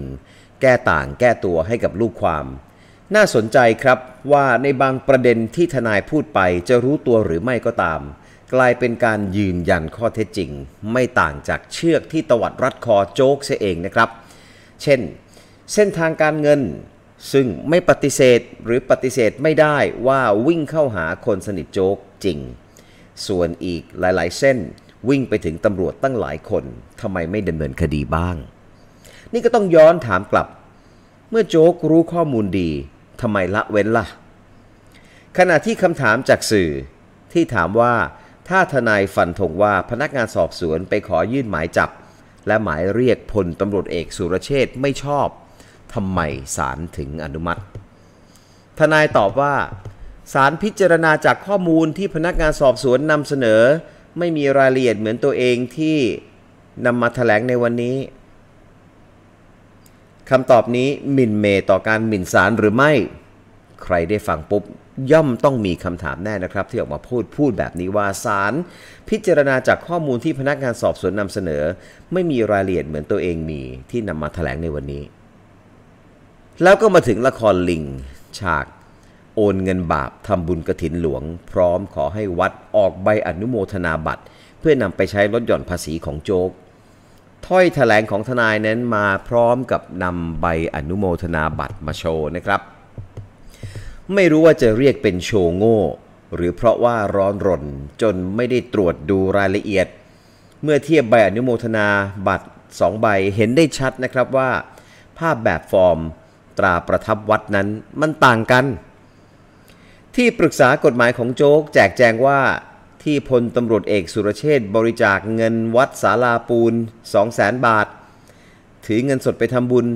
A: แก้ต่างแก้ตัวให้กับลูกความ น่าสนใจครับว่าในบางประเด็นที่ทนายพูดไปจะรู้ตัวหรือไม่ก็ตาม กลายเป็นการยืนยันข้อเท็จจริง ไม่ต่างจากเชือกที่ตวัดรัดคอโจ๊กเสียเองนะครับ เช่น เส้นทางการเงินซึ่งไม่ปฏิเสธหรือปฏิเสธไม่ได้ว่าวิ่งเข้าหาคนสนิทโจ๊กจริงส่วนอีกหลายๆ เส้นวิ่งไปถึงตำรวจตั้งหลายคนทำไมไม่ดำเนินคดีบ้าง นี่ก็ต้องย้อนถามกลับ เมื่อโจ๊กรู้ข้อมูลดีทำไมละเว้นละ่ะขณะที่คำถามจากสื่อ ที่ถามว่า ถ้าทนายฟันธงว่าพนักงานสอบสวนไปขอยื่นหมายจับ และหมายเรียกพลตำรวจเอกสุรเชษไม่ชอบทำไมศาลถึงอนุมัติ ทนายตอบว่าสารพิจารณาจากข้อมูลที่พนักงานสอบสวนนำเสนอ ไม่มีรายละเอียดเหมือนตัวเองที่นำมาแถลงในวันนี้คำตอบนี้หมิ่นเม ต่อการหมิ่นศาลหรือไม่ใครได้ฟังปุ๊บย่อมต้องมี คำถาม แน่นะครับที่ออกมาพูดพูดแบบนี้ว่าสารพิจารณาจากข้อมูลที่พนักงานสอบสวนนำเสนอ ไม่มีรายละเอียดเหมือนตัวเองมีที่นำมาแถลงในวันนี้ แล้วก็มาถึงละครลิง ฉากโอนเงินบาปทำบุญกระถินหลวง พร้อมขอให้วัดออกใบอนุโมทนาบัตร เพื่อนำไปใช้ลดหย่อนภาษีของโจกถ้อยถแถลงของทนายนั้นมาพร้อมกับนำใบอนุโมทนาบัตรมาโชว์นะครับ ไม่รู้ว่าจะเรียกเป็นโชว์โง่หรือเพราะว่าร้อนรนจนไม่ได้ตรวจดูรายละเอียด เมื่อเทียบใบอนุโมทนาบัตร2ใบเห็นได้ชัดนะครับว่าภาพแบบฟอร์มตราประทับวัดนั้นมันต่างกันที่ปรึกษากฎหมายของโจ๊ก แจกแจงว่าที่พลตำรวจเอกสุรเชษบริจาคเงินวัดสาลาปูน200,000บาท ถือเงินสดไปทำบุญ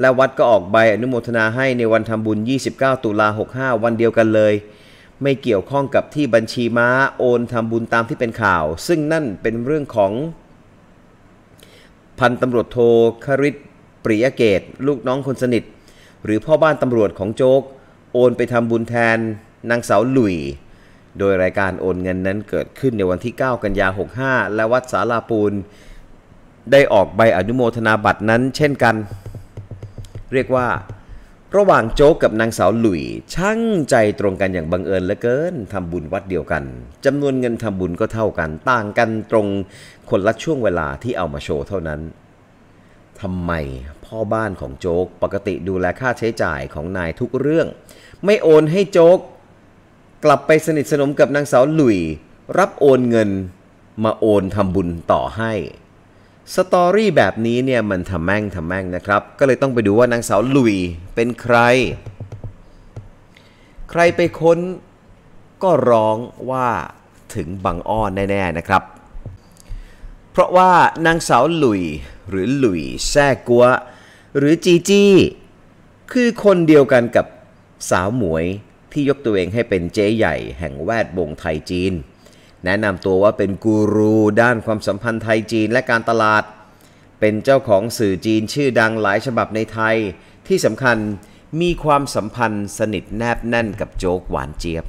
A: และวัดก็ออกใบอนุโมทนาให้ในวันทำบุญ 29 ตุลา65 วันเดียวกันเลย ไม่เกี่ยวข้องกับที่บัญชีม้าโอนทำบุญตามที่เป็นข่าว ซึ่งนั่นเป็นเรื่องของ พันตำรวจโทคริตปริยเกตลูกน้องคนสนิทหรือพ่อบ้านตำรวจของโจ๊กโอนไปทำบุญแทนนางสาวหลุย โดยรายการโอนเงินนั้นเกิดขึ้นในวันที่ 9 กันยา 65 และวัดสาลาปูน ได้ออกใบอนุโมทนาบัตรนั้น เช่นกัน เรียกว่าระหว่างโจ๊กกับนางสาวหลุย ช่างใจตรงกันอย่างบังเอิญเหลือเกินทำบุญวัดเดียวกันจำนวนเงินทำบุญก็เท่ากันต่างกันตรงคนละช่วงเวลาที่เอามาโชว์เท่านั้นทำไมพ่อบ้านของโจ๊กปกติดูแลค่าใช้จ่ายของนายทุกเรื่อง ไม่โอนให้โจ๊กกลับไปสนิทสนมกับนางสาวหลุย รับโอนเงินมาโอนทำบุญต่อให้สตอรี่แบบนี้เนี่ยมันทำแม่งทำแม่งนะครับก็เลยต้องไปดูว่านางสาวลุยเป็นใคร ใครไปค้นก็ร้องว่าถึงบังอ้อนแน่ๆนะครับ เพราะว่านางสาวลุยหรือหลุยแซ่กัว หรือ จีจี้คือคนเดียวกันกับสาวหมวยที่ยกตัวเองให้เป็นเจ๊ใหญ่แห่งแวดวงไทยจีน แนะนำตัวว่าเป็นกูรูด้านความสัมพันธ์ไทยจีนและการตลาด เป็นเจ้าของสื่อจีนชื่อดังหลายฉบับในไทย ที่สำคัญมีความสัมพันธ์สนิทแนบแน่นกับโจ๊กหวานเจี๊ยบ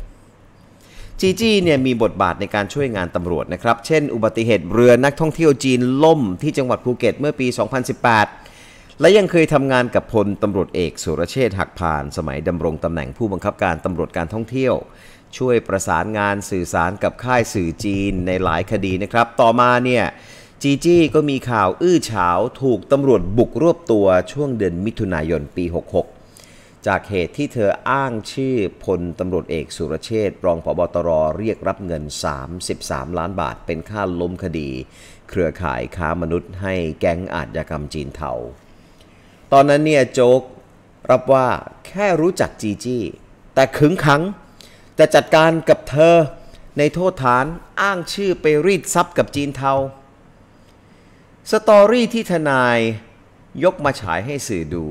A: จีจี้เนี่ยมีบทบาทในการช่วยงานตำรวจนะครับ เช่น อุบัติเหตุเรือนักท่องเที่ยวจีนล่มที่จังหวัดภูเก็ตเมื่อปี 2018และยังเคยทำงานกับพลตำรวจเอกสุรเชษฐ์หักพานสมัยดำรงตำแหน่งผู้บังคับการตำรวจการท่องเที่ยว ช่วยประสานงานสื่อสารกับค่ายสื่อจีนในหลายคดีนะครับ ต่อมาเนี่ยจีจี้ก็มีข่าวอื้อฉาว ถูกตำรวจบุกรวบตัวช่วงเดือนมิถุนายนปี 66 จากเหตุที่เธออ้างชื่อพลตำรวจเอกสุรเชษรองผบตรเรียกรับเงิน 33 ล้านบาท เป็นค่าล้มคดี เครือข่ายค้ามนุษย์ ให้แก๊งอาชญากรรมจีนเทาตอนนั้นเนี่ย โจ๊กรับว่าแค่รู้จักจีจี้แต่ขึงขังจะจัดการกับเธอในโทษฐานอ้างชื่อไปรีดทรัพย์กับจีนเทาสตอรี่ที่ทนายยกมาฉายให้สื่อดู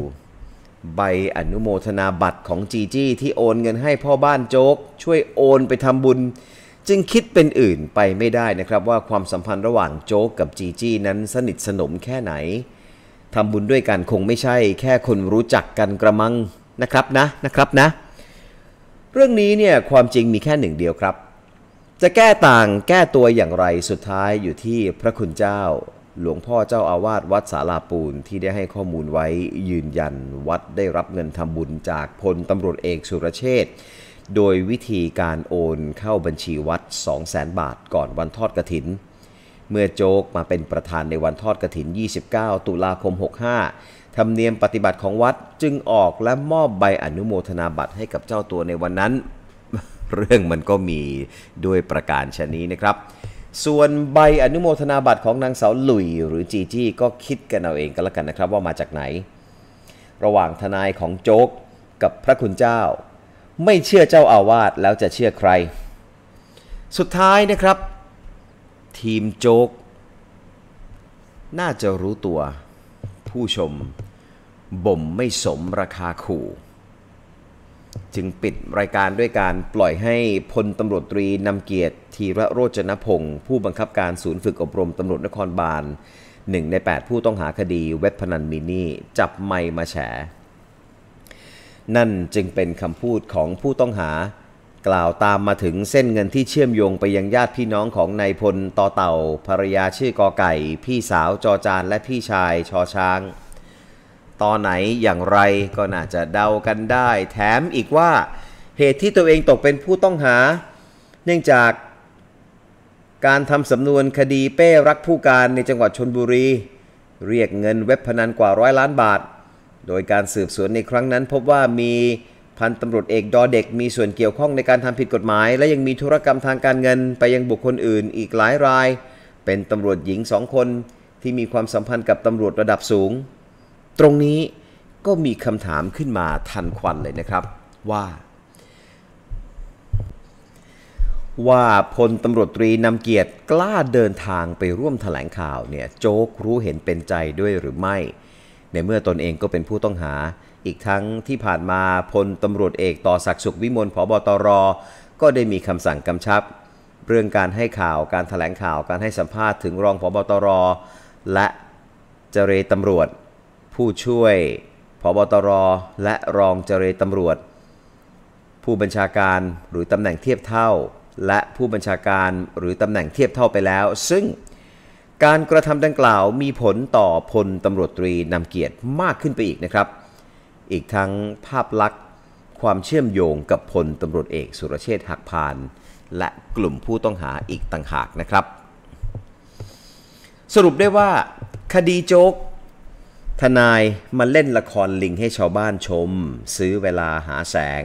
A: ใบอนุโมทนาบัตรของจีจี้ที่โอนเงินให้พ่อบ้านโจ๊ก ช่วยโอนไปทำบุญ จึงคิดเป็นอื่นไปไม่ได้นะครับ ว่าความสัมพันธ์ระหว่างโจ๊กกับจีจี้นั้นสนิทสนมแค่ไหนทำบุญด้วยกันคงไม่ใช่แค่คนรู้จักกันกระมังนะครับนะ นะครับนะ เรื่องนี้เนี่ย ความจริงมีแค่หนึ่งเดียวครับ จะแก้ต่างแก้ตัวอย่างไรสุดท้ายอยู่ที่พระคุณเจ้าหลวงพ่อเจ้าอาวาสวัดสาลาปูนที่ได้ให้ข้อมูลไว้ยืนยันวัดได้รับเงินทำบุญจากพลตำรวจเอกสุรเชษโดยวิธีการโอนเข้าบัญชีวัด 200,000 บาทก่อนวันทอดกระถินเมื่อโจ๊กมาเป็นประธานในวันทอดกระถิน 29 ตุลาคม 65 ธรรมเนียมปฏิบัติของวัดจึงออกและมอบใบอนุโมทนาบัตรให้กับเจ้าตัวในวันนั้นเรื่องมันก็มีด้วยประการชนนี้นะครับ ส่วนใบอนุโมทนาบัตรของนางสาวหลุยหรือจีจี้ก็คิดกันเอาเองกันละกันนะครับว่ามาจากไหน ระหว่างทนายของโจ๊กกับพระคุณเจ้า ไม่เชื่อเจ้าอาวาสแล้วจะเชื่อใคร สุดท้ายนะครับทีมโจ๊ก น่าจะรู้ตัวผู้ชม บ่มไม่สมราคาขู่ จึงปิดรายการด้วยการปล่อยให้พลตำรวจตรีนำเกียรติธีระโรจนพงศ์ผู้บังคับการศูนย์ฝึกอบรมตำรวจนครบาลหนึ่งใน8 ผู้ต้องหาคดีเว็บพนันมินี่ จับไม่มาแฉ นั่นจึงเป็นคำพูดของผู้ต้องหากล่าวตามมาถึงเส้นเงินที่เชื่อมโยงไปยังญาติพี่น้องของนายพลต่อเต่า ภรรยาชื่อกอไก่ พี่สาว จอจานและพี่ชาย ชอช้าง ตอนไหนอย่างไรก็น่าจะเดากันได้ แถมอีกว่าเหตุที่ตัวเองตกเป็นผู้ต้องหา เนื่องจาก การทำสำนวนคดีเป้รักผู้การในจังหวัดชนบุรี เรียกเงินเว็บพนันกว่าร้อยล้านบาท โดยการสืบสวนในครั้งนั้นพบว่ามีพันตำรวจเอกดอเด็กมีส่วนเกี่ยวข้องในการทำผิดกฎหมาย และยังมีธุรกรรมทางการเงินไปยังบุคคลอื่นอีกหลายราย เป็นตำรวจหญิงสองคนที่มีความสัมพันธ์กับตำรวจระดับสูง ตรงนี้ก็มีคำถามขึ้นมาทันควันเลยนะครับว่า ว่าพลตำรวจตรีนำเกียรติกล้าเดินทางไปร่วมถแถลงข่าวเนี่ยโจ๊กรู้เห็นเป็นใจด้วยหรือไม่ ในเมื่อตอนเองก็เป็นผู้ต้องหาอีกทั้งที่ผ่านมาพลตำรวจเอกต่อศักดิ์สุขวิมลผบตรก็ได้มีคำสั่งกำชับ เรื่องการให้ข่าวการถแถลงข่าวการให้สัมภาษณ์ถึงรองผบตรและเจรตำรวจ ผู้ช่วยผบตรและรองเจรตำรวจ ผู้บัญชาการหรือตำแหน่งเทียบเท่า และผู้บัญชาการหรือตำแหน่งเทียบเท่าไปแล้ว ซึ่งการกระทำดังกล่าวมีผลต่อพลตำรวจตรีนำเกียรติมากขึ้นไปอีกนะครับอีกทั้งภาพลักษณ์ความเชื่อมโยงกับพลตำรวจเอกสุรเชษฐ์หักพาน และกลุ่มผู้ต้องหาอีกต่างหากนะครับ สรุปได้ว่า คดีโจ๊กทนายมาเล่นละครลิงให้ชาวบ้านชม ซื้อเวลาหาแสง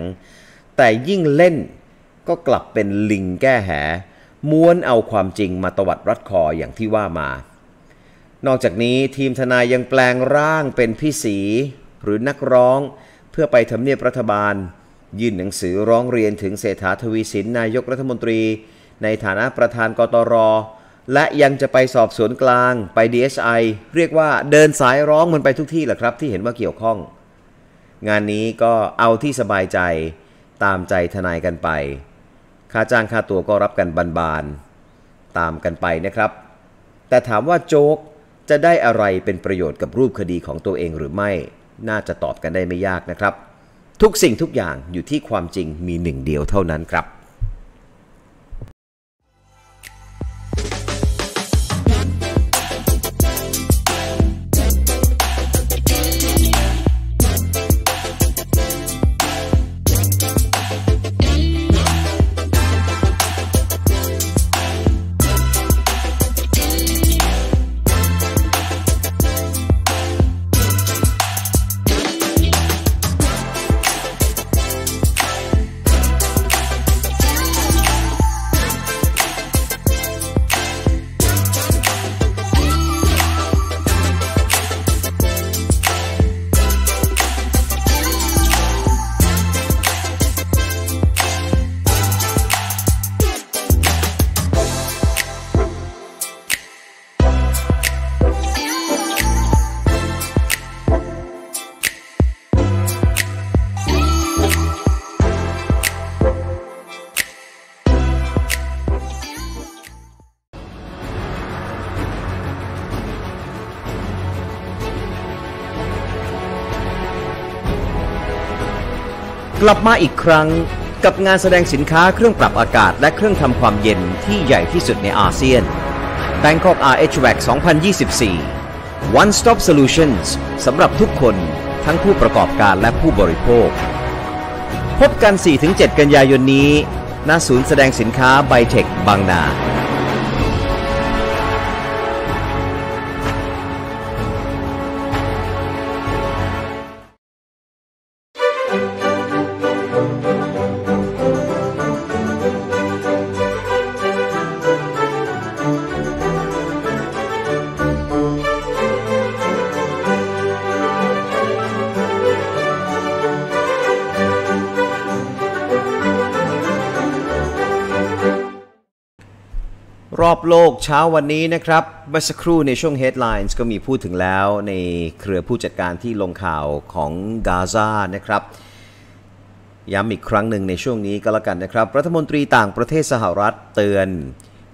A: แต่ยิ่งเล่นก็กลับเป็นลิงแก้แหม้วนเอาความจริงมาตวัดรัดคออย่างที่ว่ามา นอกจากนี้ทีมทนายยังแปลงร่างเป็นพี่สีหรือนักร้องเพื่อไปทำเนียบรัฐบาล ยื่นหนังสือร้องเรียนถึงเศรษฐาทวีสิน นายกรัฐมนตรี ในฐานะประธานกตร และยังจะไปสอบสวนกลางไป DSI เรียกว่าเดินสายร้องมันไปทุกที่แหละครับที่เห็นว่าเกี่ยวข้อง งานนี้ก็เอาที่สบายใจตามใจทนายกันไป ค่าจ้างค่าตัวก็รับกันบานๆตามกันไปนะครับ แต่ถามว่าโจ๊กจะได้อะไรเป็นประโยชน์กับรูปคดีของตัวเองหรือไม่น่าจะตอบกันได้ไม่ยากนะครับ ทุกสิ่งทุกอย่างอยู่ที่ความจริงมีหนึ่งเดียวเท่านั้นครับกลับมาอีกครั้งกับงานแสดงสินค้าเครื่องปรับอากาศและเครื่องทำความเย็นที่ใหญ่ที่สุดในอาเซียน Bangkok RHVAC 2024 One Stop Solutions สำหรับทุกคนทั้งผู้ประกอบการและผู้บริโภค พบกัน 4-7 กันยายนนี้ณศูนย์แสดงสินค้าไบเทคบางนาโลกเช้าวันนี้นะครับเมื่อสักครู่ในช่วง Headlines ก็มีพูดถึงแล้วในเครือผู้จัดการที่ลงข่าวของกาซานะครับ ย้ำอีกครั้งหนึ่งในช่วงนี้ก็แล้วกันนะครับรัฐมนตรีต่างประเทศสหรัฐเตือน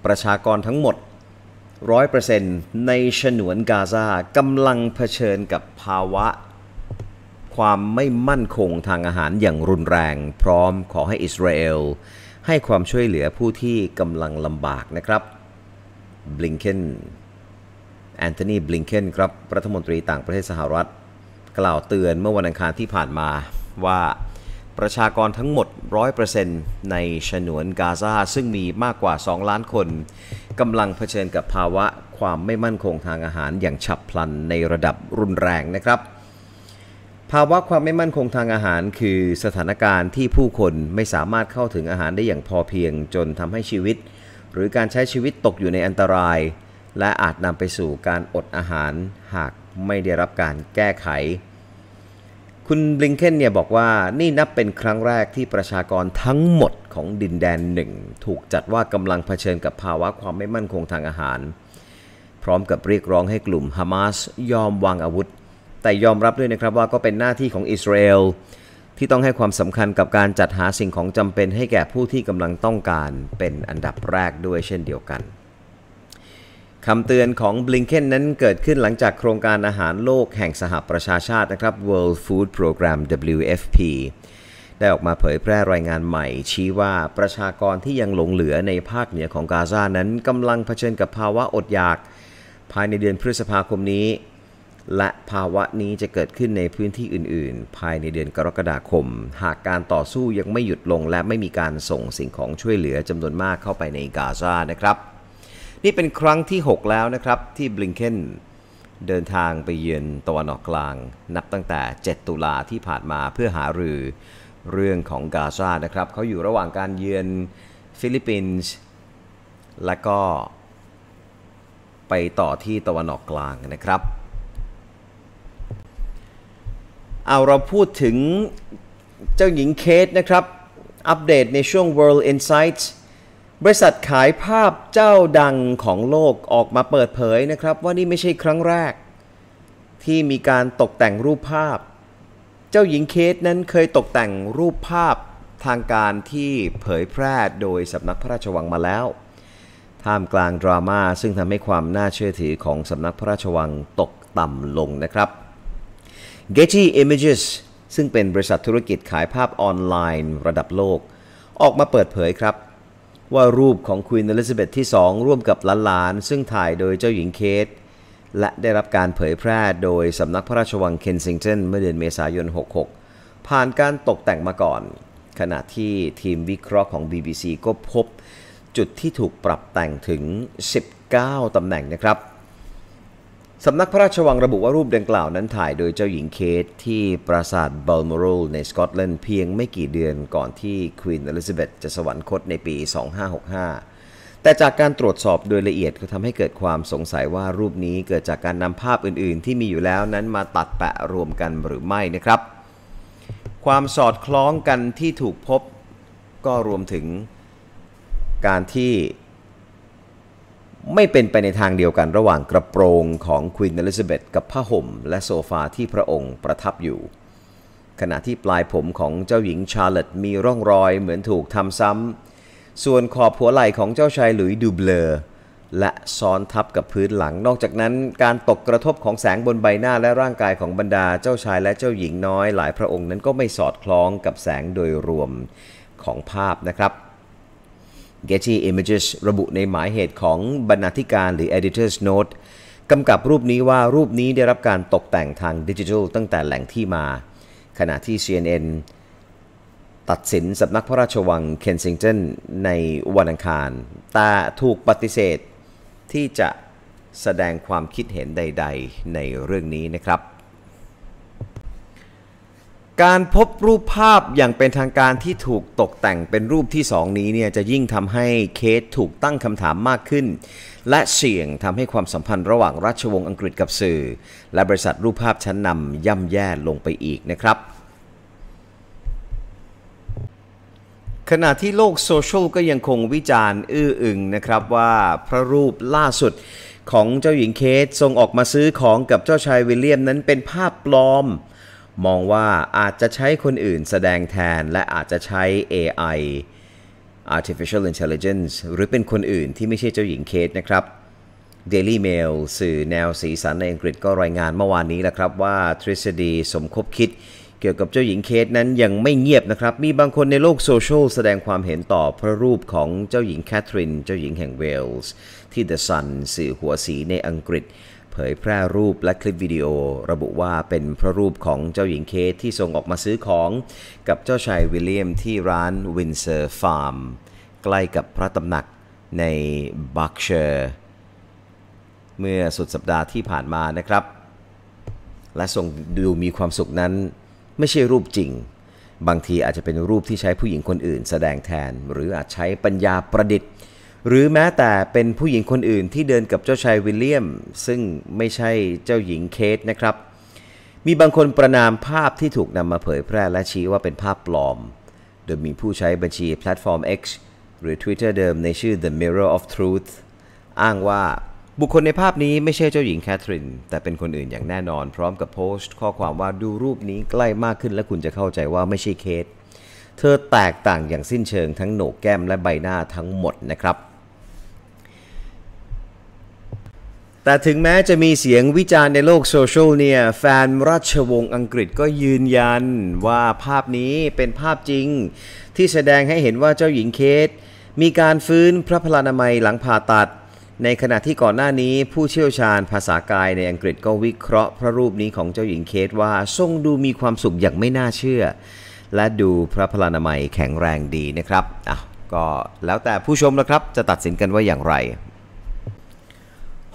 A: ประชากรทั้งหมด100%ในฉนวนกาซากำลังเผชิญกับภาวะ ความไม่มั่นคงทางอาหารอย่างรุนแรง พร้อมขอให้อิสราเอลให้ความช่วยเหลือผู้ที่กำลังลำบากนะครับบลิงเคนแอนโทนีบลิงเคนครับรัฐมนตรีต่างประเทศสหรัฐ กล่าวเตือนเมื่อวันอังคารที่ผ่านมา ว่าประชากรทั้งหมด 100%ในฉนวนกาซาซึ่งมีมากกว่า 2 ล้านคนกำลังเผชิญกับภาวะความไม่มั่นคงทางอาหารอย่างฉับพลันในระดับรุนแรงนะครับ ภาวะความไม่มั่นคงทางอาหารคือสถานการณ์ที่ผู้คนไม่สามารถเข้าถึงอาหารได้อย่างพอเพียงจนทำให้ชีวิตหรือการใช้ชีวิตตกอยู่ในอันตราย และอาจนำไปสู่การอดอาหาร หากไม่ได้รับการแก้ไข คุณบลิงเคนเนี่ยบอกว่านี่นับเป็นครั้งแรกที่ประชากรทั้งหมดของดินแดนหนึ่ง ถูกจัดว่ากำลังเผชิญกับภาวะความไม่มั่นคงทางอาหาร พร้อมกับเรียกร้องให้กลุ่มฮามาสยอมวางอาวุธ แต่ยอมรับด้วยนะครับว่าก็เป็นหน้าที่ของอิสราเอลที่ต้องให้ความสำคัญกับการจัดหาสิ่งของจำเป็นให้แก่ผู้ที่กำลังต้องการเป็นอันดับแรกด้วยเช่นเดียวกันคำเตือนของบลิงเคนนั้นเกิดขึ้นหลังจากโครงการอาหารโลกแห่งสหประชาชาตินะครับ World Food Program WFP ได้ออกมาเผยแพร่รายงานใหม่ชี้ว่าประชากรที่ยังหลงเหลือในภาคเหนือของกาซานั้นกำลังเผชิญกับภาวะอดอยาก ภายในเดือนพฤษภาคมนี้และภาวะนี้จะเกิดขึ้นในพื้นที่อื่นๆ ภายในเดือนกรกฎาคม หากการต่อสู้ยังไม่หยุดลงและไม่มีการส่งสิ่งของช่วยเหลือจำนวนมากเข้าไปในกาซา นะครับ นี่เป็นครั้งที่ 6 แล้วนะครับ ที่บลิงเคนเดินทางไปเยือนตะวันออกกลาง นับตั้งแต่ 7 ตุลาที่ผ่านมาเพื่อหารือเรื่องของกาซา นะครับ เขาอยู่ระหว่างการเยือนฟิลิปปินส์และก็ ไปต่อที่ตะวันออกกลางนะครับเอาเราพูดถึงเจ้าหญิงเคทนะครับ อัปเดตในช่วง World Insights บริษัทขายภาพเจ้าดังของโลกออกมาเปิดเผยนะครับ ว่านี่ไม่ใช่ครั้งแรกที่มีการตกแต่งรูปภาพ เจ้าหญิงเคทนั้นเคยตกแต่งรูปภาพทางการที่เผยแพร่โดยสำนักพระราชวังมาแล้ว ท่ามกลางดราม่าซึ่งทำให้ความน่าเชื่อถือของสำนักพระราชวังตกต่ำลงนะครับ Getty Images ซึ่งเป็นบริษัทธุรกิจขายภาพออนไลน์ระดับโลก ออกมาเปิดเผยครับ ว่ารูปของควีนอลิซาเบธที่2 ร่วมกับหลานๆ ซึ่งถ่ายโดยเจ้าหญิงเคทและได้รับการเผยแพร่โดยสำนักพระราชวังเคนซิงตันเมื่อเดือนเมษายน 66 ผ่านการตกแต่งมาก่อน ขณะที่ทีมวิเคราะห์ของ BBC ก็พบจุดที่ถูกปรับแต่งถึง 19 ตำแหน่งนะครับสำนักพระราชวังระบุว่ารูปดังกล่าวนั้นถ่ายโดยเจ้าหญิงเคทที่ปราสาทบัลมอรลในสกอตแลนด์เพียงไม่กี่เดือนก่อนที่ควีนอลิซาเบธจะสวรรคตในปี 2565 แต่จากการตรวจสอบโดยละเอียดก็ทำให้เกิดความสงสัยว่ารูปนี้เกิดจากการนำภาพอื่นๆ ที่มีอยู่แล้วนั้นมาตัดแปะรวมกันหรือไม่นะครับ ความสอดคล้องกันที่ถูกพบก็รวมถึงการที่ไม่เป็นไปในทางเดียวกันระหว่างกระโปรงของควีนอลิซาเบธกับผ้าห่ม และโซฟาที่พระองค์ประทับอยู่ ขณะที่ปลายผมของเจ้าหญิงชาร์ลอตมีร่องรอยเหมือนถูกทำซ้ำส่วนขอบหัวไหล่ของเจ้าชายหลุยดูเบลและซ้อนทับกับพื้นหลัง นอกจากนั้นการตกกระทบของแสงบนใบหน้าและร่างกายของบรรดาเจ้าชายและเจ้าหญิงน้อย หลายพระองค์นั้นก็ไม่สอดคล้องกับแสงโดยรวมของภาพนะครับ Getty Images ระบุในหมายเหตุของบรรณาธิการหรือ Editor's Note กำกับรูปนี้ว่ารูปนี้ได้รับการตกแต่งทางดิจิทัลตั้งแต่แหล่งที่มาขณะที่ CNN ตัดสินสำนักพระราชวังเคนซิงตันในวันอังคารตาถูกปฏิเสธ ที่จะแสดงความคิดเห็นใดๆในเรื่องนี้นะครับการพบรูปภาพอย่างเป็นทางการที่ถูกตกแต่งเป็นรูปที่สองนี้เนี่ยจะยิ่งทำให้เคสถูกตั้งคำถามมากขึ้น และเสี่ยงทำให้ความสัมพันธ์ระหว่างราชวงศ์อังกฤษกับสื่อ และบริษัทรูปภาพชั้นนำย่ำแย่ลงไปอีกนะครับ ขณะที่โลกโซเชียลก็ยังคงวิจารณ์อื้อ อึงนะครับว่าพระรูปล่าสุดของเจ้าหญิงเคสทรงออกมาซื้อของกับเจ้าชายวิลเลียมนั้นเป็นภาพปลอมมองว่าอาจจะใช้คนอื่นแสดงแทน และอาจจะใช้ AI artificial intelligence หรือเป็นคนอื่นที่ไม่ใช่เจ้าหญิงเคทนะครับ Daily Mail สื่อแนวสีสันในอังกฤษก็รายงานเมื่อวานนี้แล้วครับว่าทฤษฎีสมคบคิดเกี่ยวกับเจ้าหญิงเคทนั้นยังไม่เงียบนะครับ มีบางคนในโลกโซเชียลแสดงความเห็นต่อพระรูปของเจ้าหญิงแคทรินเจ้าหญิงแห่งเวลส์ที่ The Sun สื่อหัวสีในอังกฤษผยแพร่รูปและคลิปวิดีโอระบุว่าเป็นพระรูปของเจ้าหญิงเคท ที่ส่งออกมาซื้อของกับเจ้าชายวิลเลียมที่ร้านวินเซอร์ฟาร์ม ใกล้กับพระตำหนักในบักเชอร์ เมื่อสุดสัปดาห์ที่ผ่านมานะครับ และทรงดูมีความสุขนั้นไม่ใช่รูปจริง บางทีอาจจะเป็นรูปที่ใช้ผู้หญิงคนอื่นแสดงแทน หรืออาจใช้ปัญญาประดิษฐ์หรือแม้แต่เป็นผู้หญิงคนอื่นที่เดินกับเจ้าชายวิลเลียมซึ่งไม่ใช่เจ้าหญิงเคทนะครับ มีบางคนประนามภาพที่ถูกนำมาเผยแพร่และชี้ว่าเป็นภาพปลอม โดยมีผู้ใช้บัญชีแพลตฟอร์ม X หรือ Twitter เดิมในชื่อ The Mirror of Truth อ้างว่าบุคคลในภาพนี้ไม่ใช่เจ้าหญิงแคทรินแต่เป็นคนอื่นอย่างแน่นอน พร้อมกับโพสต์ ข้อความว่าดูรูปนี้ใกล้มากขึ้นและคุณจะเข้าใจว่าไม่ใช่เคทเธอแตกต่างอย่างสิ้นเชิงทั้งโหนกแก้มและใบหน้าทั้งหมดนะครับแต่ถึงแม้จะมีเสียงวิจารณ์ในโลกโซเชียลเนี่ยแฟนราชวงศ์อังกฤษก็ยืนยันว่าภาพนี้เป็นภาพจริงที่แสดงให้เห็นว่าเจ้าหญิงเคทมีการฟื้นพระพลานามัยหลังผ่าตัด ในขณะที่ก่อนหน้านี้ผู้เชี่ยวชาญภาษากายในอังกฤษก็วิเคราะห์พระรูปนี้ของเจ้าหญิงเคทว่าทรงดูมีความสุขอย่างไม่น่าเชื่อ และดูพระพลานามัยแข็งแรงดีนะครับอ้าวก็แล้วแต่ผู้ชมนะครับจะตัดสินกันว่าอย่างไร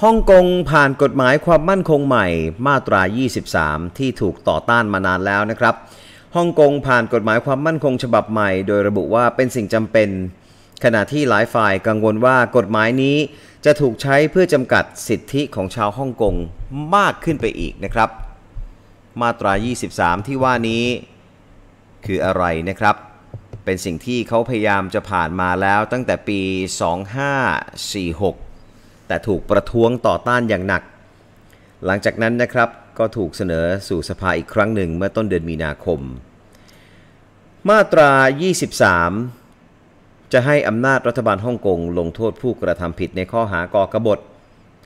A: ฮ่องกงผ่านกฎหมายความมั่นคงใหม่มาตรา23 ที่ถูกต่อต้านมานานแล้วนะครับฮ่องกงผ่านกฎหมายความมั่นคงฉบับใหม่ โดยระบุว่าเป็นสิ่งจำเป็นขณะที่หลายฝ่ายกังวลว่ากฎหมายนี้จะถูกใช้เพื่อจำกัดสิทธิของชาวฮ่องกงมากขึ้นไปอีกนะครับ มาตรา23 ที่ว่านี้ คืออะไรนะครับ เป็นสิ่งที่เขาพยายามจะผ่านมาแล้วตั้งแต่ปี 2546แต่ถูกประท้วงต่อต้านอย่างหนัก หลังจากนั้นนะครับก็ถูกเสนอสู่สภาอีกครั้งหนึ่งเมื่อต้นเดือนมีนาคม มาตรา 23 จะให้อำนาจรัฐบาลฮ่องกงลงโทษผู้กระทำผิดในข้อหาก่อกบฏ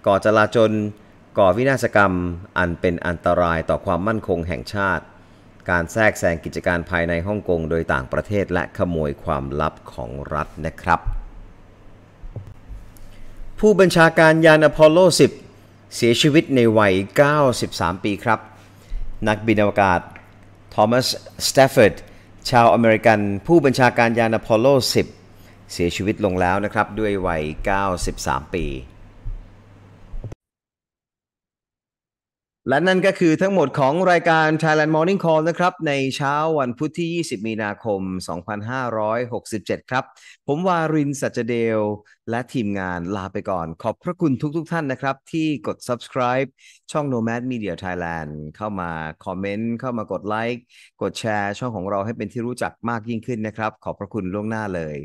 A: ก่อจลาจล ก่อวินาศกรรม อันเป็นอันตรายต่อความมั่นคงแห่งชาติ การแทรกแซงกิจการภายในฮ่องกงโดยต่างประเทศและขโมยความลับของรัฐนะครับผู้บัญชาการยานอพอลโล 10 เสียชีวิตในวัย 93 ปีครับ นักบินอวกาศทอมัสสเตฟฟอร์ดชาวอเมริกันผู้บัญชาการยานอพอลโล 10 เสียชีวิตลงแล้วนะครับด้วยวัย93 ปีและนั่นก็คือทั้งหมดของรายการ Thailand Morning Call นะครับ ในเช้าวันพุธที่ 20 มีนาคม 2567 ครับ ผมวารินสัจเดลและทีมงานลาไปก่อน ขอบพระคุณทุกๆทท่านนะครับ ที่กด subscribe ช่อง Nomad Media Thailand เข้ามาคอมเมนต์เข้ามากดไลค์กดแชร์ช่องของเราให้เป็นที่รู้จักมากยิ่งขึ้นนะครับ ขอบพระคุณล่วงหน้าเลย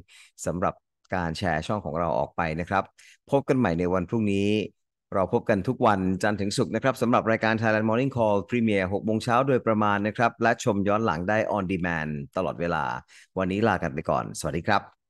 A: สำหรับการแชร์ช่องของเราออกไปนะครับ พบกันใหม่ในวันพรุ่งนี้เราพบกันทุกวันจันทร์ถึงศุกร์นะครับสำหรับรายการ Thailand Morning Call พรีเมียร์6โมงเช้าโดยประมาณนะครับ และชมย้อนหลังได้ On Demand ตลอดเวลา วันนี้ลากันไปก่อน สวัสดีครับ